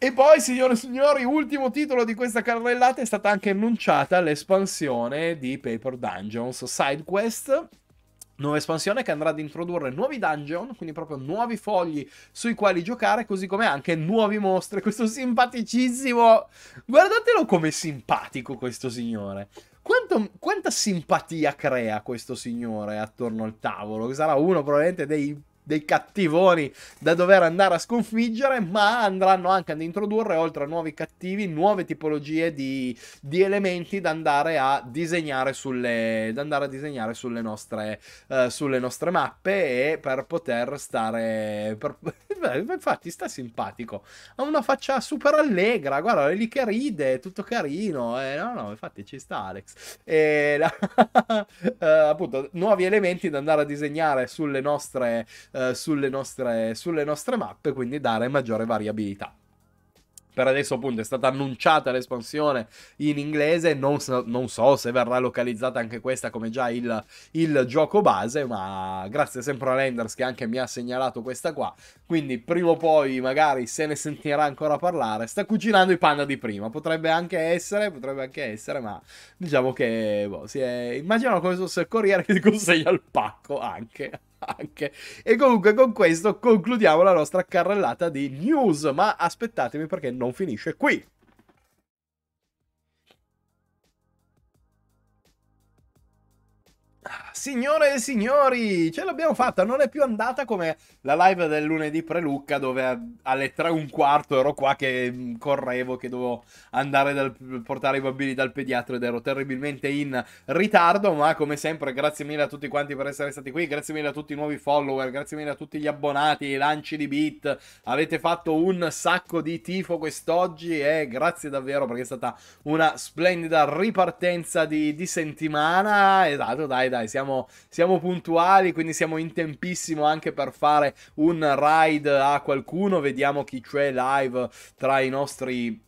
E poi, signore e signori, ultimo titolo di questa carrellata è stata anche annunciata l'espansione di Paper Dungeons Side Quest. Nuova espansione che andrà ad introdurre nuovi dungeon, quindi proprio nuovi fogli sui quali giocare, così come anche nuovi mostri. Questo simpaticissimo. Guardatelo come simpatico questo signore. Quanto, quanta simpatia crea questo signore attorno al tavolo? Sarà uno probabilmente dei dei cattivoni da dover andare a sconfiggere, ma andranno anche ad introdurre, oltre a nuovi cattivi, nuove tipologie di, di elementi da andare a disegnare sulle, andare a disegnare sulle, nostre, uh, sulle nostre mappe e per poter stare... Per... [laughs] Infatti sta simpatico, ha una faccia super allegra, guarda, è lì che ride, tutto carino, eh, no, no, infatti ci sta Alex. E la... uh, [laughs] appunto, nuovi elementi da andare a disegnare sulle nostre... Uh, eh, sulle, nostre, sulle nostre mappe, quindi dare maggiore variabilità per adesso appunto è stata annunciata l'espansione in inglese, non so, non so, se verrà localizzata anche questa come già il, il gioco base, ma grazie sempre a Lenders che anche mi ha segnalato questa qua, quindi prima o poi magari se ne sentirà ancora parlare, sta cucinando i panda di prima, potrebbe anche essere, potrebbe anche essere, ma diciamo che boh, si è... immagino come se fosse il corriere che consegna il pacco anche anche. E comunque con questo concludiamo la nostra carrellata di news, ma aspettatemi perché non finisce qui. Signore e signori, ce l'abbiamo fatta, non è più andata come la live del lunedì pre-Lucca dove alle 3 e un quarto ero qua che mm, correvo, che dovevo andare a portare i bambini dal pediatra ed ero terribilmente in ritardo, ma come sempre grazie mille a tutti quanti per essere stati qui, grazie mille a tutti i nuovi follower, grazie mille a tutti gli abbonati, i lanci di beat, avete fatto un sacco di tifo quest'oggi e grazie davvero perché è stata una splendida ripartenza di, di settimana, esatto dai dai, siamo siamo, siamo puntuali, quindi siamo in tempissimo anche per fare un ride a qualcuno. Vediamo chi c'è live tra i nostri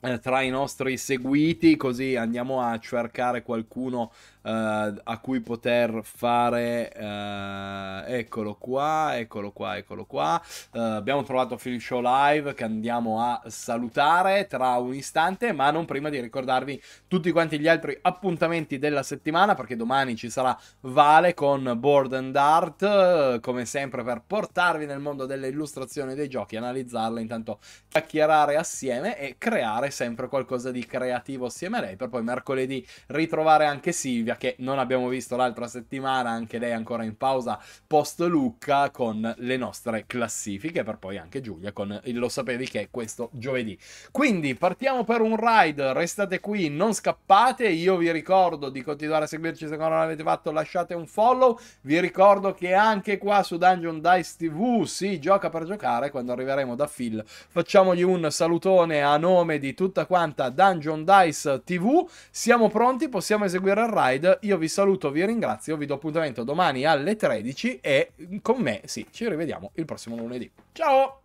eh, tra i nostri seguiti, così andiamo a cercare qualcuno eh, a cui poter fare eh, eccolo qua eccolo qua eccolo qua eh, abbiamo trovato Phil Show Live che andiamo a salutare tra un istante ma non prima di ricordarvi tutti quanti gli altri appuntamenti della settimana perché domani ci sarà Vale con Board and Art come sempre per portarvi nel mondo delle illustrazioni dei giochi analizzarle intanto chiacchierare assieme e creare sempre qualcosa di creativo assieme a lei per poi mercoledì ritrovare anche Silvia che non abbiamo visto l'altra settimana, anche lei ancora in pausa post Lucca con le nostre classifiche, per poi anche Giulia con il Lo sapevi che è questo giovedì. Quindi partiamo per un ride, restate qui, non scappate, io vi ricordo di continuare a seguirci se ancora non l'avete fatto, lasciate un follow, vi ricordo che anche qua su Dungeon Dice TV si gioca per giocare, quando arriveremo da Phil facciamogli un salutone a nome di tutta quanta Dungeon Dice TV, siamo pronti, possiamo eseguire il ride Inside. Io vi saluto, vi ringrazio, vi do appuntamento domani alle 13 e con me, sì, ci rivediamo il prossimo lunedì. Ciao!